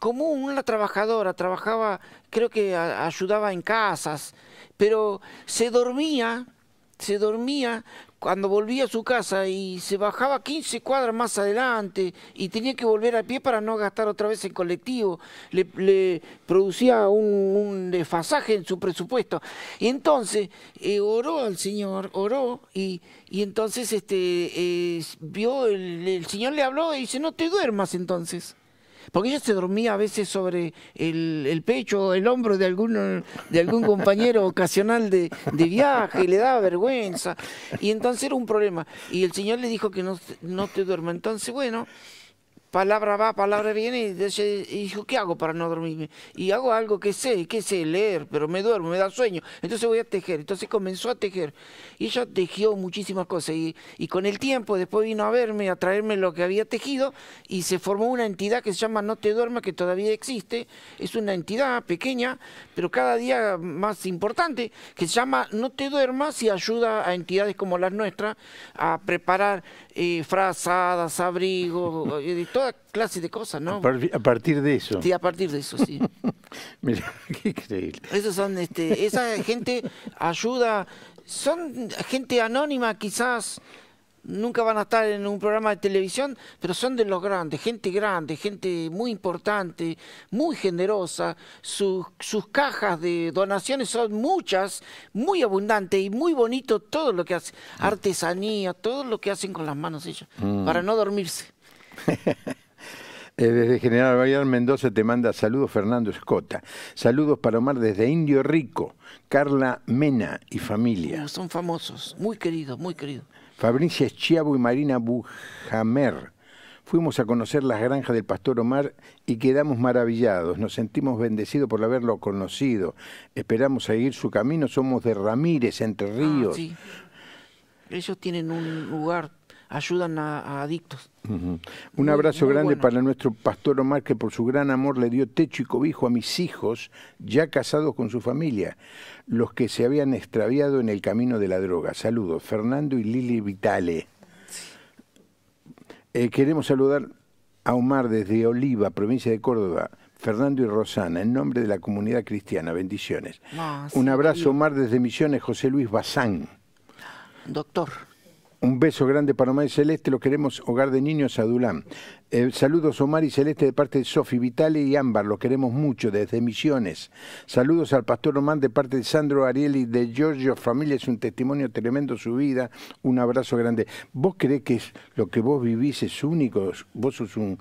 común, una trabajadora, trabajaba, creo que ayudaba en casas, pero se dormía, se dormía, cuando volvía a su casa y se bajaba 15 cuadras más adelante y tenía que volver a pie para no gastar otra vez en colectivo, le, le producía un, desfasaje en su presupuesto. Y entonces eh, oró al Señor, oró y, y entonces este, eh, vio, el, el Señor le habló y dice, no te duermas entonces porque ella se dormía a veces sobre el, el pecho, el hombro de algún, de algún compañero ocasional de, viaje, y le daba vergüenza, y entonces era un problema. Y el señor le dijo que no, no te duerma. Entonces, bueno, palabra va, palabra viene, y, dijo, ¿qué hago para no dormirme? Y hago algo que sé, que sé leer, pero me duermo, me da sueño, entonces voy a tejer. Entonces comenzó a tejer. Y ella tejió muchísimas cosas. Y, con el tiempo después vino a verme, a traerme lo que había tejido, y se formó una entidad que se llama No Te Duermas, que todavía existe. Es una entidad pequeña, pero cada día más importante, que se llama No Te Duermas y ayuda a entidades como las nuestras a preparar eh, frazadas, abrigos, eh, toda clase de cosas, ¿no? A, partir de eso. Sí, a partir de eso, sí. Mira, qué increíble. Esos son, este, esa gente ayuda, son gente anónima quizás, nunca van a estar en un programa de televisión, pero son de los grandes, gente grande, gente muy importante, muy generosa. Sus, sus cajas de donaciones son muchas, muy abundantes y muy bonito todo lo que hace, mm. artesanía, todo lo que hacen con las manos ellos, mm. para no dormirse. Eh, desde General vallar Mendoza te manda saludos Fernando Escota. Saludos para Omar desde Indio Rico, Carla Mena y familia. Uh, son famosos, muy queridos, muy queridos. Fabricia Chiavo y Marina Bujamer. Fuimos a conocer las granjas del pastor Omar y quedamos maravillados. Nos sentimos bendecidos por haberlo conocido. Esperamos seguir su camino. Somos de Ramírez, Entre ah, Ríos. Ellos tienen un lugar ayudan a, adictos. Un abrazo grande para nuestro pastor Omar, que por su gran amor le dio techo y cobijo a mis hijos, ya casados con su familia, los que se habían extraviado en el camino de la droga. Saludos, Fernando y Lili Vitale. Eh, queremos saludar a Omar desde Oliva, provincia de Córdoba. Fernando y Rosana, en nombre de la comunidad cristiana, bendiciones. Ah, Un abrazo, Omar, desde Misiones, José Luis Bazán. Doctor. Un beso grande para Omar y Celeste, lo queremos Hogar de Niños a Eh, saludos Omar y Celeste de parte de Sofi Vitale y Ámbar, lo queremos mucho desde Misiones. Saludos al pastor Omar de parte de Sandro Ariel y de Giorgio Familia, es un testimonio tremendo su vida, un abrazo grande. ¿Vos crees que lo que vos vivís es único? ¿Vos sos un,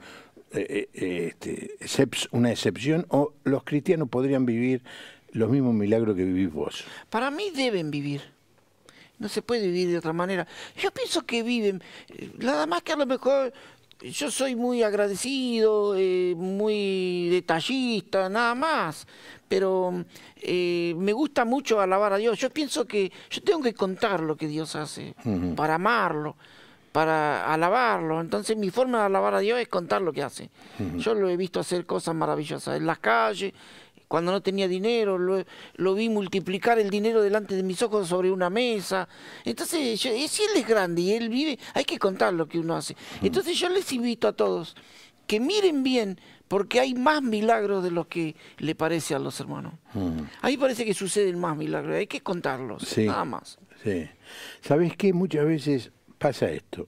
eh, eh, este, una excepción o los cristianos podrían vivir los mismos milagros que vivís vos? Para mí deben vivir no se puede vivir de otra manera. Yo pienso que viven, nada más que a lo mejor yo soy muy agradecido, eh, muy detallista, nada más, pero eh, me gusta mucho alabar a Dios. Yo pienso que yo tengo que contar lo que Dios hace para amarlo, para alabarlo. Entonces mi forma de alabar a Dios es contar lo que hace. Yo lo he visto hacer cosas maravillosas en las calles, cuando no tenía dinero, lo, vi multiplicar el dinero delante de mis ojos sobre una mesa. Entonces, si él es grande y él vive, hay que contar lo que uno hace. Mm. Entonces yo les invito a todos que miren bien, porque hay más milagros de los que le parece a los hermanos. Mm. Ahí parece que suceden más milagros, hay que contarlos, nada más. Sí. ¿Sabés qué? Muchas veces pasa esto.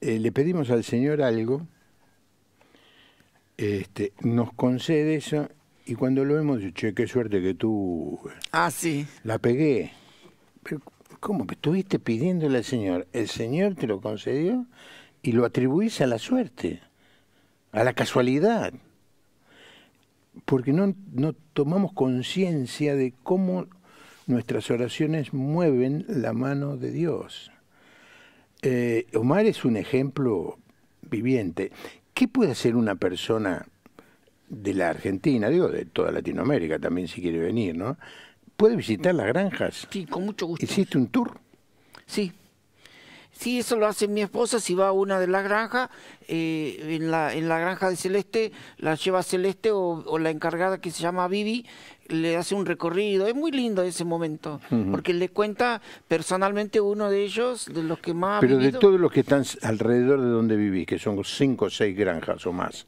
Eh, le pedimos al Señor algo, este, nos concede eso y cuando lo vemos, che, qué suerte que tú Ah, La pegué. Pero, ¿cómo? Estuviste pidiéndole al Señor. El Señor te lo concedió y lo atribuís a la suerte, a la casualidad. Porque no, tomamos conciencia de cómo nuestras oraciones mueven la mano de Dios. Eh, Omar es un ejemplo viviente. ¿Qué puede hacer una persona de la Argentina, digo, de toda Latinoamérica también si quiere venir, ¿no? ¿Puede visitar las granjas? Sí, con mucho gusto. ¿Hiciste un tour? Sí. Sí, eso lo hace mi esposa, si va a una de las granjas, eh, en, la, en la granja de Celeste, la lleva Celeste o, la encargada que se llama Vivi, le hace un recorrido. Es muy lindo ese momento, porque le cuenta personalmente uno de ellos, de los que más... Pero de todos los que están alrededor de donde vivís, que son cinco o seis granjas o más,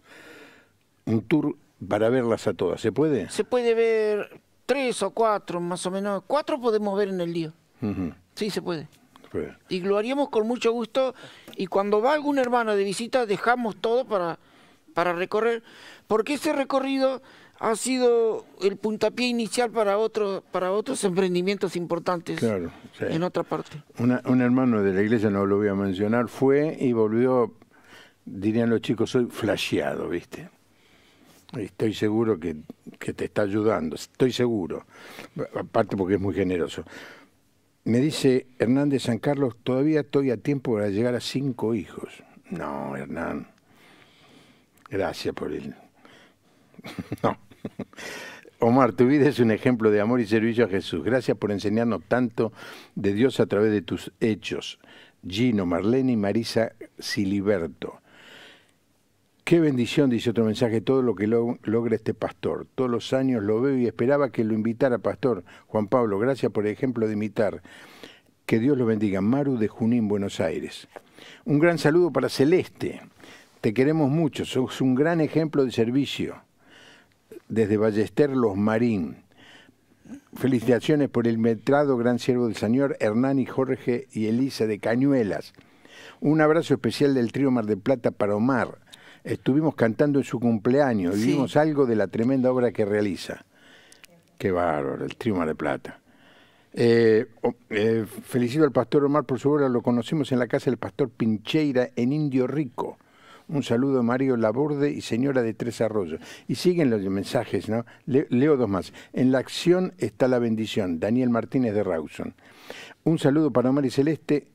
un tour para verlas a todas. ¿Se puede? Se puede ver tres o cuatro, más o menos. Cuatro podemos ver en el día. Sí, se puede. Y lo haríamos con mucho gusto. Y cuando va algún hermano de visita, dejamos todo para, para recorrer. Porque ese recorrido ha sido el puntapié inicial para, otro, para otros emprendimientos importantes en otra parte. un hermano de la iglesia, no lo voy a mencionar, fue y volvió, dirían los chicos, soy flasheado, ¿viste? estoy seguro que, te está ayudando, estoy seguro, aparte porque es muy generoso. Me dice Hernández San Carlos, todavía estoy a tiempo para llegar a cinco hijos. No, Hernán, gracias por él. no. Omar, tu vida es un ejemplo de amor y servicio a Jesús. Gracias por enseñarnos tanto de Dios a través de tus hechos. Gino, Marlene y Marisa Siliberto. Qué bendición, dice otro mensaje, todo lo que logra este pastor. Todos los años lo veo y esperaba que lo invitara, pastor Juan Pablo. Gracias por el ejemplo de imitar. Que Dios lo bendiga. Maru de Junín, Buenos Aires. Un gran saludo para Celeste. Te queremos mucho. Sos un gran ejemplo de servicio. Desde Ballester Los Marín. Felicitaciones por el metrado gran siervo del Señor Hernán y Jorge y Elisa de Cañuelas. Un abrazo especial del trío Mar de Plata para Omar. Estuvimos cantando en su cumpleaños y vimos algo de la tremenda obra que realiza. Qué bárbaro, el triunfo de Plata. Eh, oh, eh, felicito al pastor Omar por su obra, lo conocimos en la casa del pastor Pincheira en Indio Rico. Un saludo a Mario Laborde y señora de Tres Arroyos. Y siguen los mensajes, ¿no? leo dos más. En la acción está la bendición, Daniel Martínez de Rawson. Un saludo para Omar y Celeste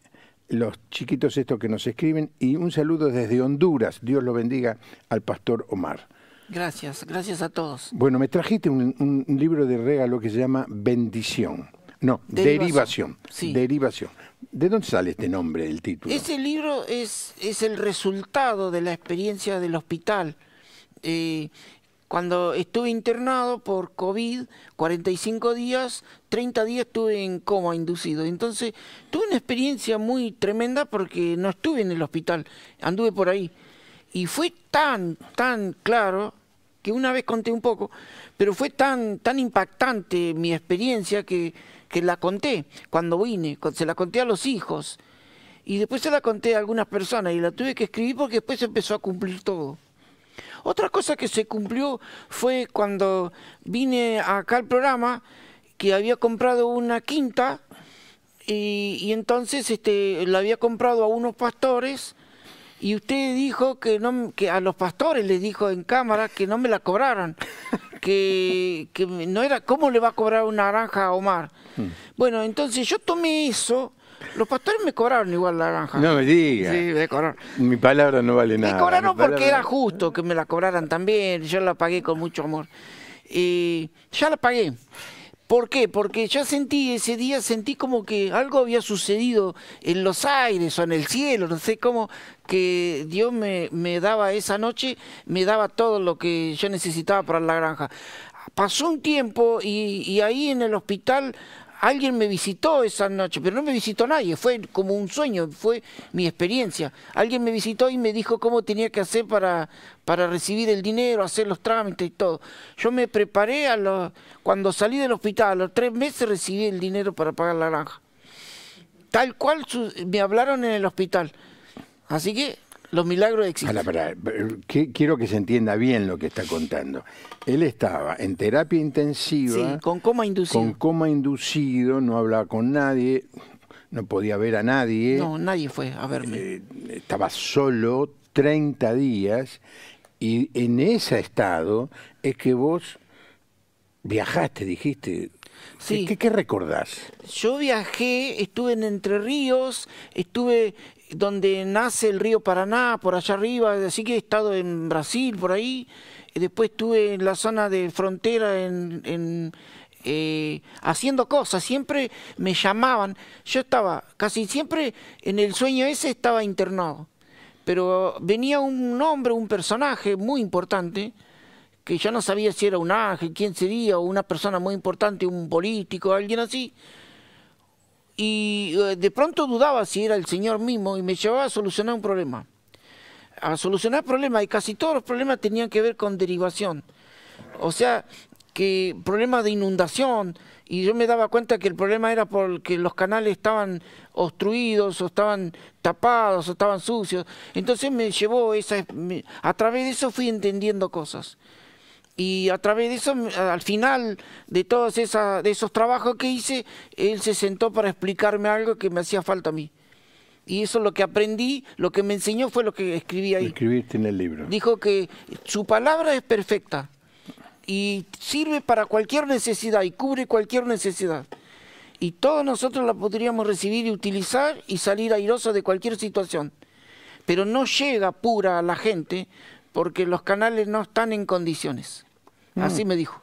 los chiquitos estos que nos escriben y un saludo desde Honduras. Dios lo bendiga al pastor Omar. Gracias, gracias a todos. Bueno, me trajiste un, libro de regalo que se llama Bendición. No, Derivación. Derivación. ¿De dónde sale este nombre, el título? Ese libro es, es el resultado de la experiencia del hospital. Eh, cuando estuve internado por COVID, 45 días, 30 días estuve en coma inducido. Entonces tuve una experiencia muy tremenda porque no estuve en el hospital, anduve por ahí. Y fue tan, tan claro que una vez conté un poco, pero fue tan, tan impactante mi experiencia que, que la conté cuando vine, se la conté a los hijos y después se la conté a algunas personas y la tuve que escribir porque después empezó a cumplir todo. Otra cosa que se cumplió fue cuando vine acá al programa, que había comprado una quinta y, entonces este, la había comprado a unos pastores y usted dijo que, no, que a los pastores les dijo en cámara que no me la cobraran. Que, que, no era cómo le va a cobrar una naranja a Omar. Mm. Bueno, entonces yo tomé eso los pastores me cobraron igual la granja. No me digas. Sí, me cobraron. Mi palabra no vale nada. Me cobraron porque era justo que me la cobraran también. Yo la pagué con mucho amor. Y ya la pagué. ¿Por qué? Porque ya sentí, ese día sentí como que algo había sucedido en los aires o en el cielo, no sé cómo, que Dios me, me daba esa noche, me daba todo lo que yo necesitaba para la granja pasó un tiempo y, ahí en el hospital alguien me visitó esa noche, pero no me visitó nadie, fue como un sueño, fue mi experiencia. Alguien me visitó y me dijo cómo tenía que hacer para, para recibir el dinero, hacer los trámites y todo. Yo me preparé a cuando salí del hospital, a los tres meses recibí el dinero para pagar la granja. Tal cual me hablaron en el hospital. Así que los milagros existen. Eh, quiero que se entienda bien lo que está contando. Él estaba en terapia intensiva. Sí, con coma inducido. Con coma inducido, no hablaba con nadie, no podía ver a nadie. No, nadie fue a verme. Eh, estaba solo 30 días y en ese estado es que vos viajaste, dijiste. ¿Qué, recordás? Yo viajé, estuve en Entre Ríos, estuve donde nace el río Paraná, por allá arriba, así que he estado en Brasil, por ahí, después estuve en la zona de frontera, en, en eh, haciendo cosas, siempre me llamaban, yo estaba casi siempre en el sueño ese estaba internado, pero venía un hombre, un personaje muy importante, que yo no sabía si era un ángel, quién sería, o una persona muy importante, un político, alguien así, y eh, de pronto dudaba si era el Señor mismo y me llevaba a solucionar un problema. A solucionar problemas y casi todos los problemas tenían que ver con derivación. O sea, que problemas de inundación y yo me daba cuenta que el problema era porque los canales estaban obstruidos o estaban tapados o estaban sucios. Entonces me llevó esa... A través de eso fui entendiendo cosas. Y a través de eso, al final de todos esos trabajos que hice, él se sentó para explicarme algo que me hacía falta a mí. Y eso lo que aprendí, lo que me enseñó fue lo que escribí ahí. Escribirte en el libro. Dijo que su palabra es perfecta y sirve para cualquier necesidad y cubre cualquier necesidad. Y todos nosotros la podríamos recibir y utilizar y salir airosos de cualquier situación. Pero no llega pura a la gente porque los canales no están en condiciones. Mm. Así me dijo.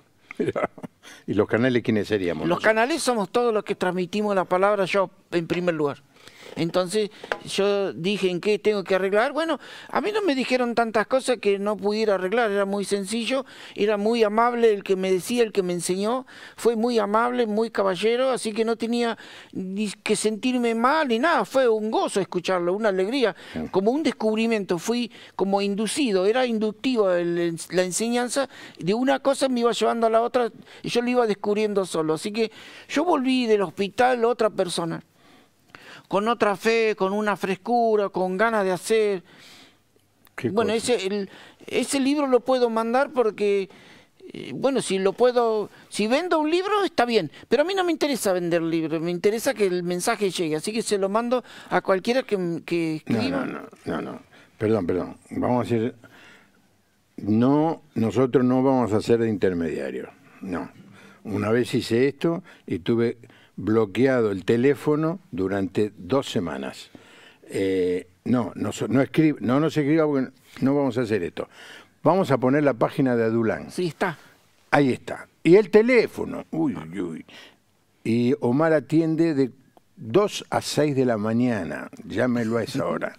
¿Y los canales quiénes seríamos? Los canales somos todos los que transmitimos la palabra yo en primer lugar. Entonces yo dije, ¿en qué tengo que arreglar? Bueno, a mí no me dijeron tantas cosas que no pudiera arreglar, era muy sencillo, era muy amable el que me decía, el que me enseñó, fue muy amable, muy caballero, así que no tenía ni que sentirme mal ni nada, fue un gozo escucharlo, una alegría, como un descubrimiento, fui como inducido, era inductivo la enseñanza, de una cosa me iba llevando a la otra y yo lo iba descubriendo solo, así que yo volví del hospital otra persona con otra fe, con una frescura, con ganas de hacer. Bueno, ese, el, ese libro lo puedo mandar porque, eh, bueno, si lo puedo, si vendo un libro está bien, pero a mí no me interesa vender libros, me interesa que el mensaje llegue, así que se lo mando a cualquiera que, escriba. No, no, no, no, perdón, perdón, vamos a decir, no, nosotros no vamos a ser de intermediarios, no. Una vez hice esto y tuve bloqueado el teléfono durante dos semanas. Eh, no, no, no, escriba, no escriba porque no vamos a hacer esto. Vamos a poner la página de Adulán. Sí, está. Ahí está. Y el teléfono. Uy, uy, uy. Y Omar atiende de 2 a 6 de la mañana. Llámelo a esa hora.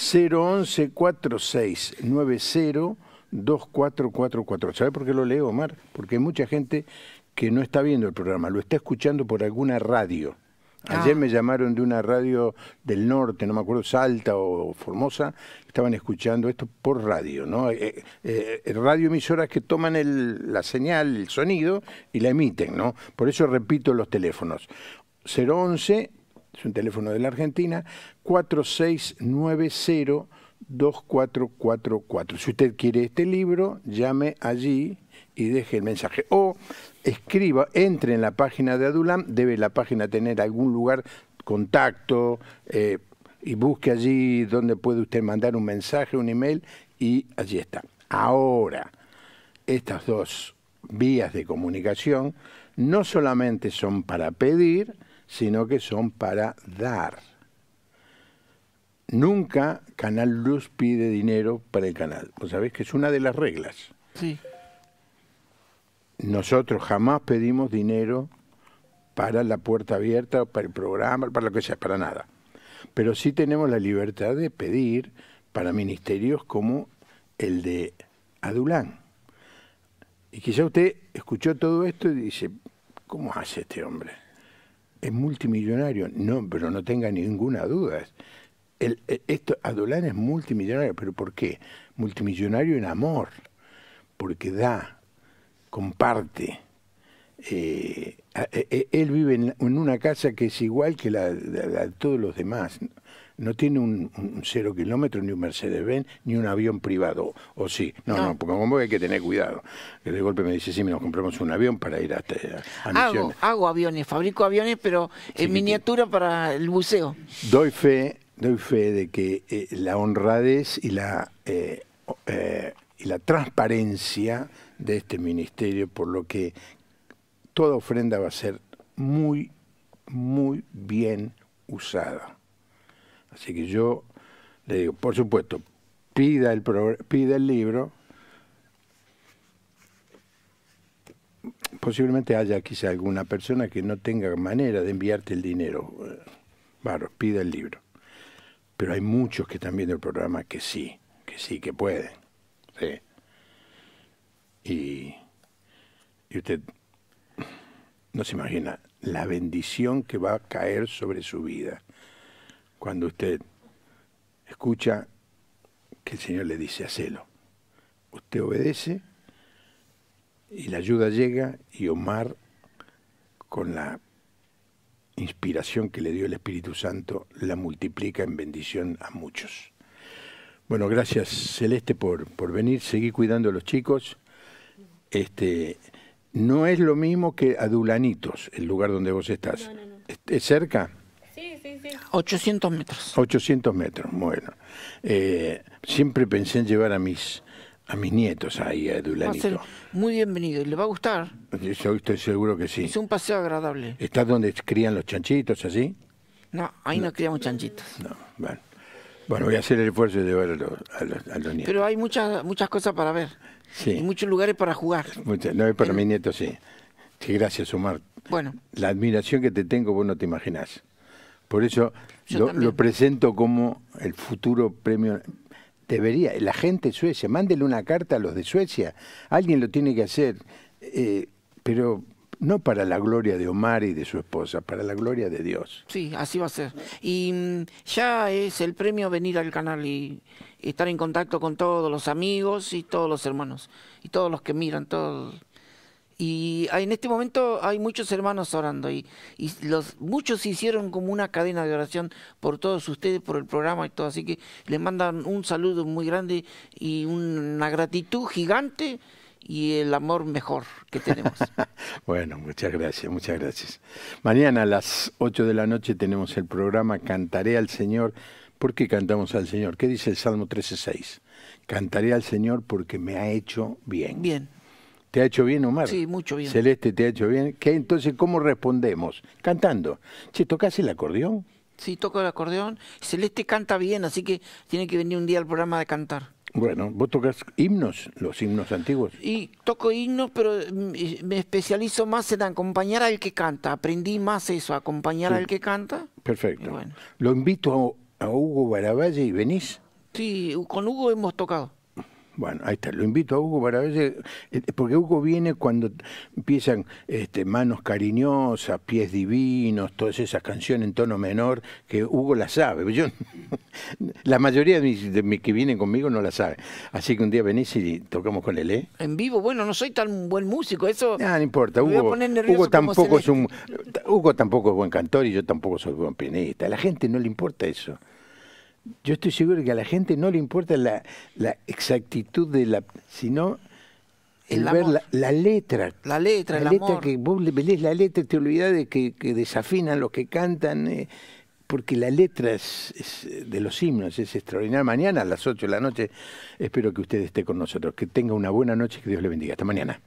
011 4690 2444. sabes por qué lo leo, Omar? Porque mucha gente que no está viendo el programa, lo está escuchando por alguna radio. Ah. Ayer me llamaron de una radio del norte, no me acuerdo, Salta o Formosa, estaban escuchando esto por radio, ¿no? Eh, eh, eh radioemisoras que toman la señal, el sonido y la emiten, ¿no? Por eso repito los teléfonos. 011, es un teléfono de la Argentina, 4690. 2444. Si usted quiere este libro, llame allí y deje el mensaje. O escriba, entre en la página de Adulam, debe la página tener algún lugar, contacto, eh, y busque allí donde puede usted mandar un mensaje, un email, y allí está. Ahora, estas dos vías de comunicación no solamente son para pedir, sino que son para dar. Nunca Canal Luz pide dinero para el canal. Vos sabés que es una de las reglas. Sí. Nosotros jamás pedimos dinero para la puerta abierta, para el programa, para lo que sea, para nada. Pero sí tenemos la libertad de pedir para ministerios como el de Adulán. Y quizá usted escuchó todo esto y dice, ¿cómo hace este hombre? Es multimillonario. No, pero no tenga ninguna duda. Adulán eh, esto, Adulán es multimillonario, pero ¿por qué? Multimillonario en amor, porque da, comparte. Eh, e, e, él vive en, una casa que es igual que la, de todos los demás. No tiene un, cero kilómetro, ni un Mercedes-Benz, ni un avión privado. O sí, no, no, porque como hay que tener cuidado. de golpe me dice, sí, nos compramos un avión para ir hasta a, hago, aviones, fabrico aviones, pero en miniatura para el buceo. Doy fe, doy fe de que eh, la honradez y la, eh, y la transparencia de este ministerio, por lo que toda ofrenda va a ser muy, muy bien usada. Así que yo le digo, por supuesto, pida el, el libro. Posiblemente haya quizá alguna persona que no tenga manera de enviarte el dinero. Bueno, pida el libro. Pero hay muchos que están viendo el programa que sí, que sí, que pueden. Sí. Y, usted no se imagina la bendición que va a caer sobre su vida cuando usted escucha que el Señor le dice, hacelo. Usted obedece y la ayuda llega y Omar, con la inspiración que le dio el Espíritu Santo, la multiplica en bendición a muchos. Bueno, gracias Celeste por, por venir. seguir cuidando a los chicos. Este, no es lo mismo que Adulanitos, el lugar donde vos estás. No, ¿Es cerca? Sí, sí, sí. 800 metros. 800 metros, bueno. Eh, siempre pensé en llevar a mis a mis nietos ahí a Dulanitos. muy bienvenido y le va a gustar. Yo estoy seguro que sí. Es un paseo agradable. ¿Estás donde crían los chanchitos así? No, ahí no, criamos chanchitos. No, bueno. Bueno, voy a hacer el esfuerzo de llevar a los, a los, a los nietos. Pero hay muchas muchas cosas para ver. Sí. Y muchos lugares para jugar. No, para mi nieto sí. sí gracias, Omar. Bueno. La admiración que te tengo vos no te imaginás. Por eso lo, presento como el futuro premio. Debería, la gente de Suecia, mándele una carta a los de Suecia. Alguien lo tiene que hacer. Eh, pero no para la gloria de Omar y de su esposa, para la gloria de Dios. Sí, así va a ser. Y mm, ya es el premio venir al canal y, estar en contacto con todos los amigos y todos los hermanos y todos los que miran, todos. Y en este momento hay muchos hermanos orando y, los, muchos hicieron como una cadena de oración por todos ustedes, por el programa y todo. Así que les mandan un saludo muy grande y una gratitud gigante y el amor mejor que tenemos. bueno, muchas gracias, muchas gracias. Mañana a las 8 de la noche tenemos el programa Cantaré al Señor ¿Por qué cantamos al Señor? ¿Qué dice el Salmo 13.6? Cantaré al Señor porque me ha hecho bien. Bien. ¿Te ha hecho bien, Omar? Sí, mucho bien. Celeste, ¿te ha hecho bien? ¿Qué, entonces, ¿cómo respondemos? Cantando. Che, ¿tocas el acordeón? Sí, toco el acordeón. Celeste canta bien, así que tiene que venir un día al programa de cantar. Bueno, ¿vos tocas himnos, los himnos antiguos? Y toco himnos, pero mm, me especializo más en acompañar al que canta. Aprendí más eso, acompañar al que canta. Perfecto. Bueno. Lo invito a... Hugo Baravalle y venís. Sí, con Hugo hemos tocado. Bueno, ahí está, lo invito a Hugo para ver, eh, porque Hugo viene cuando empiezan este, Manos Cariñosas, Pies Divinos, todas esas canciones en tono menor, que Hugo las sabe. Yo, la mayoría de mis, que vienen conmigo no la sabe. Así que un día venís y tocamos con él, ¿eh? En vivo, bueno, no soy tan buen músico, eso... Ah, no importa, Hugo, tampoco es un... Hugo tampoco es buen cantor y yo tampoco soy buen pianista. A la gente no le importa eso yo estoy seguro que a la gente no le importa la, exactitud de la, sino el, ver la, letra. La letra, la letra que vos lees la letra te olvidas de que, desafinan los que cantan, eh, porque la letra de los himnos es extraordinaria. Mañana a las 8 de la noche espero que usted esté con nosotros. Que tenga una buena noche y que Dios le bendiga. Hasta mañana.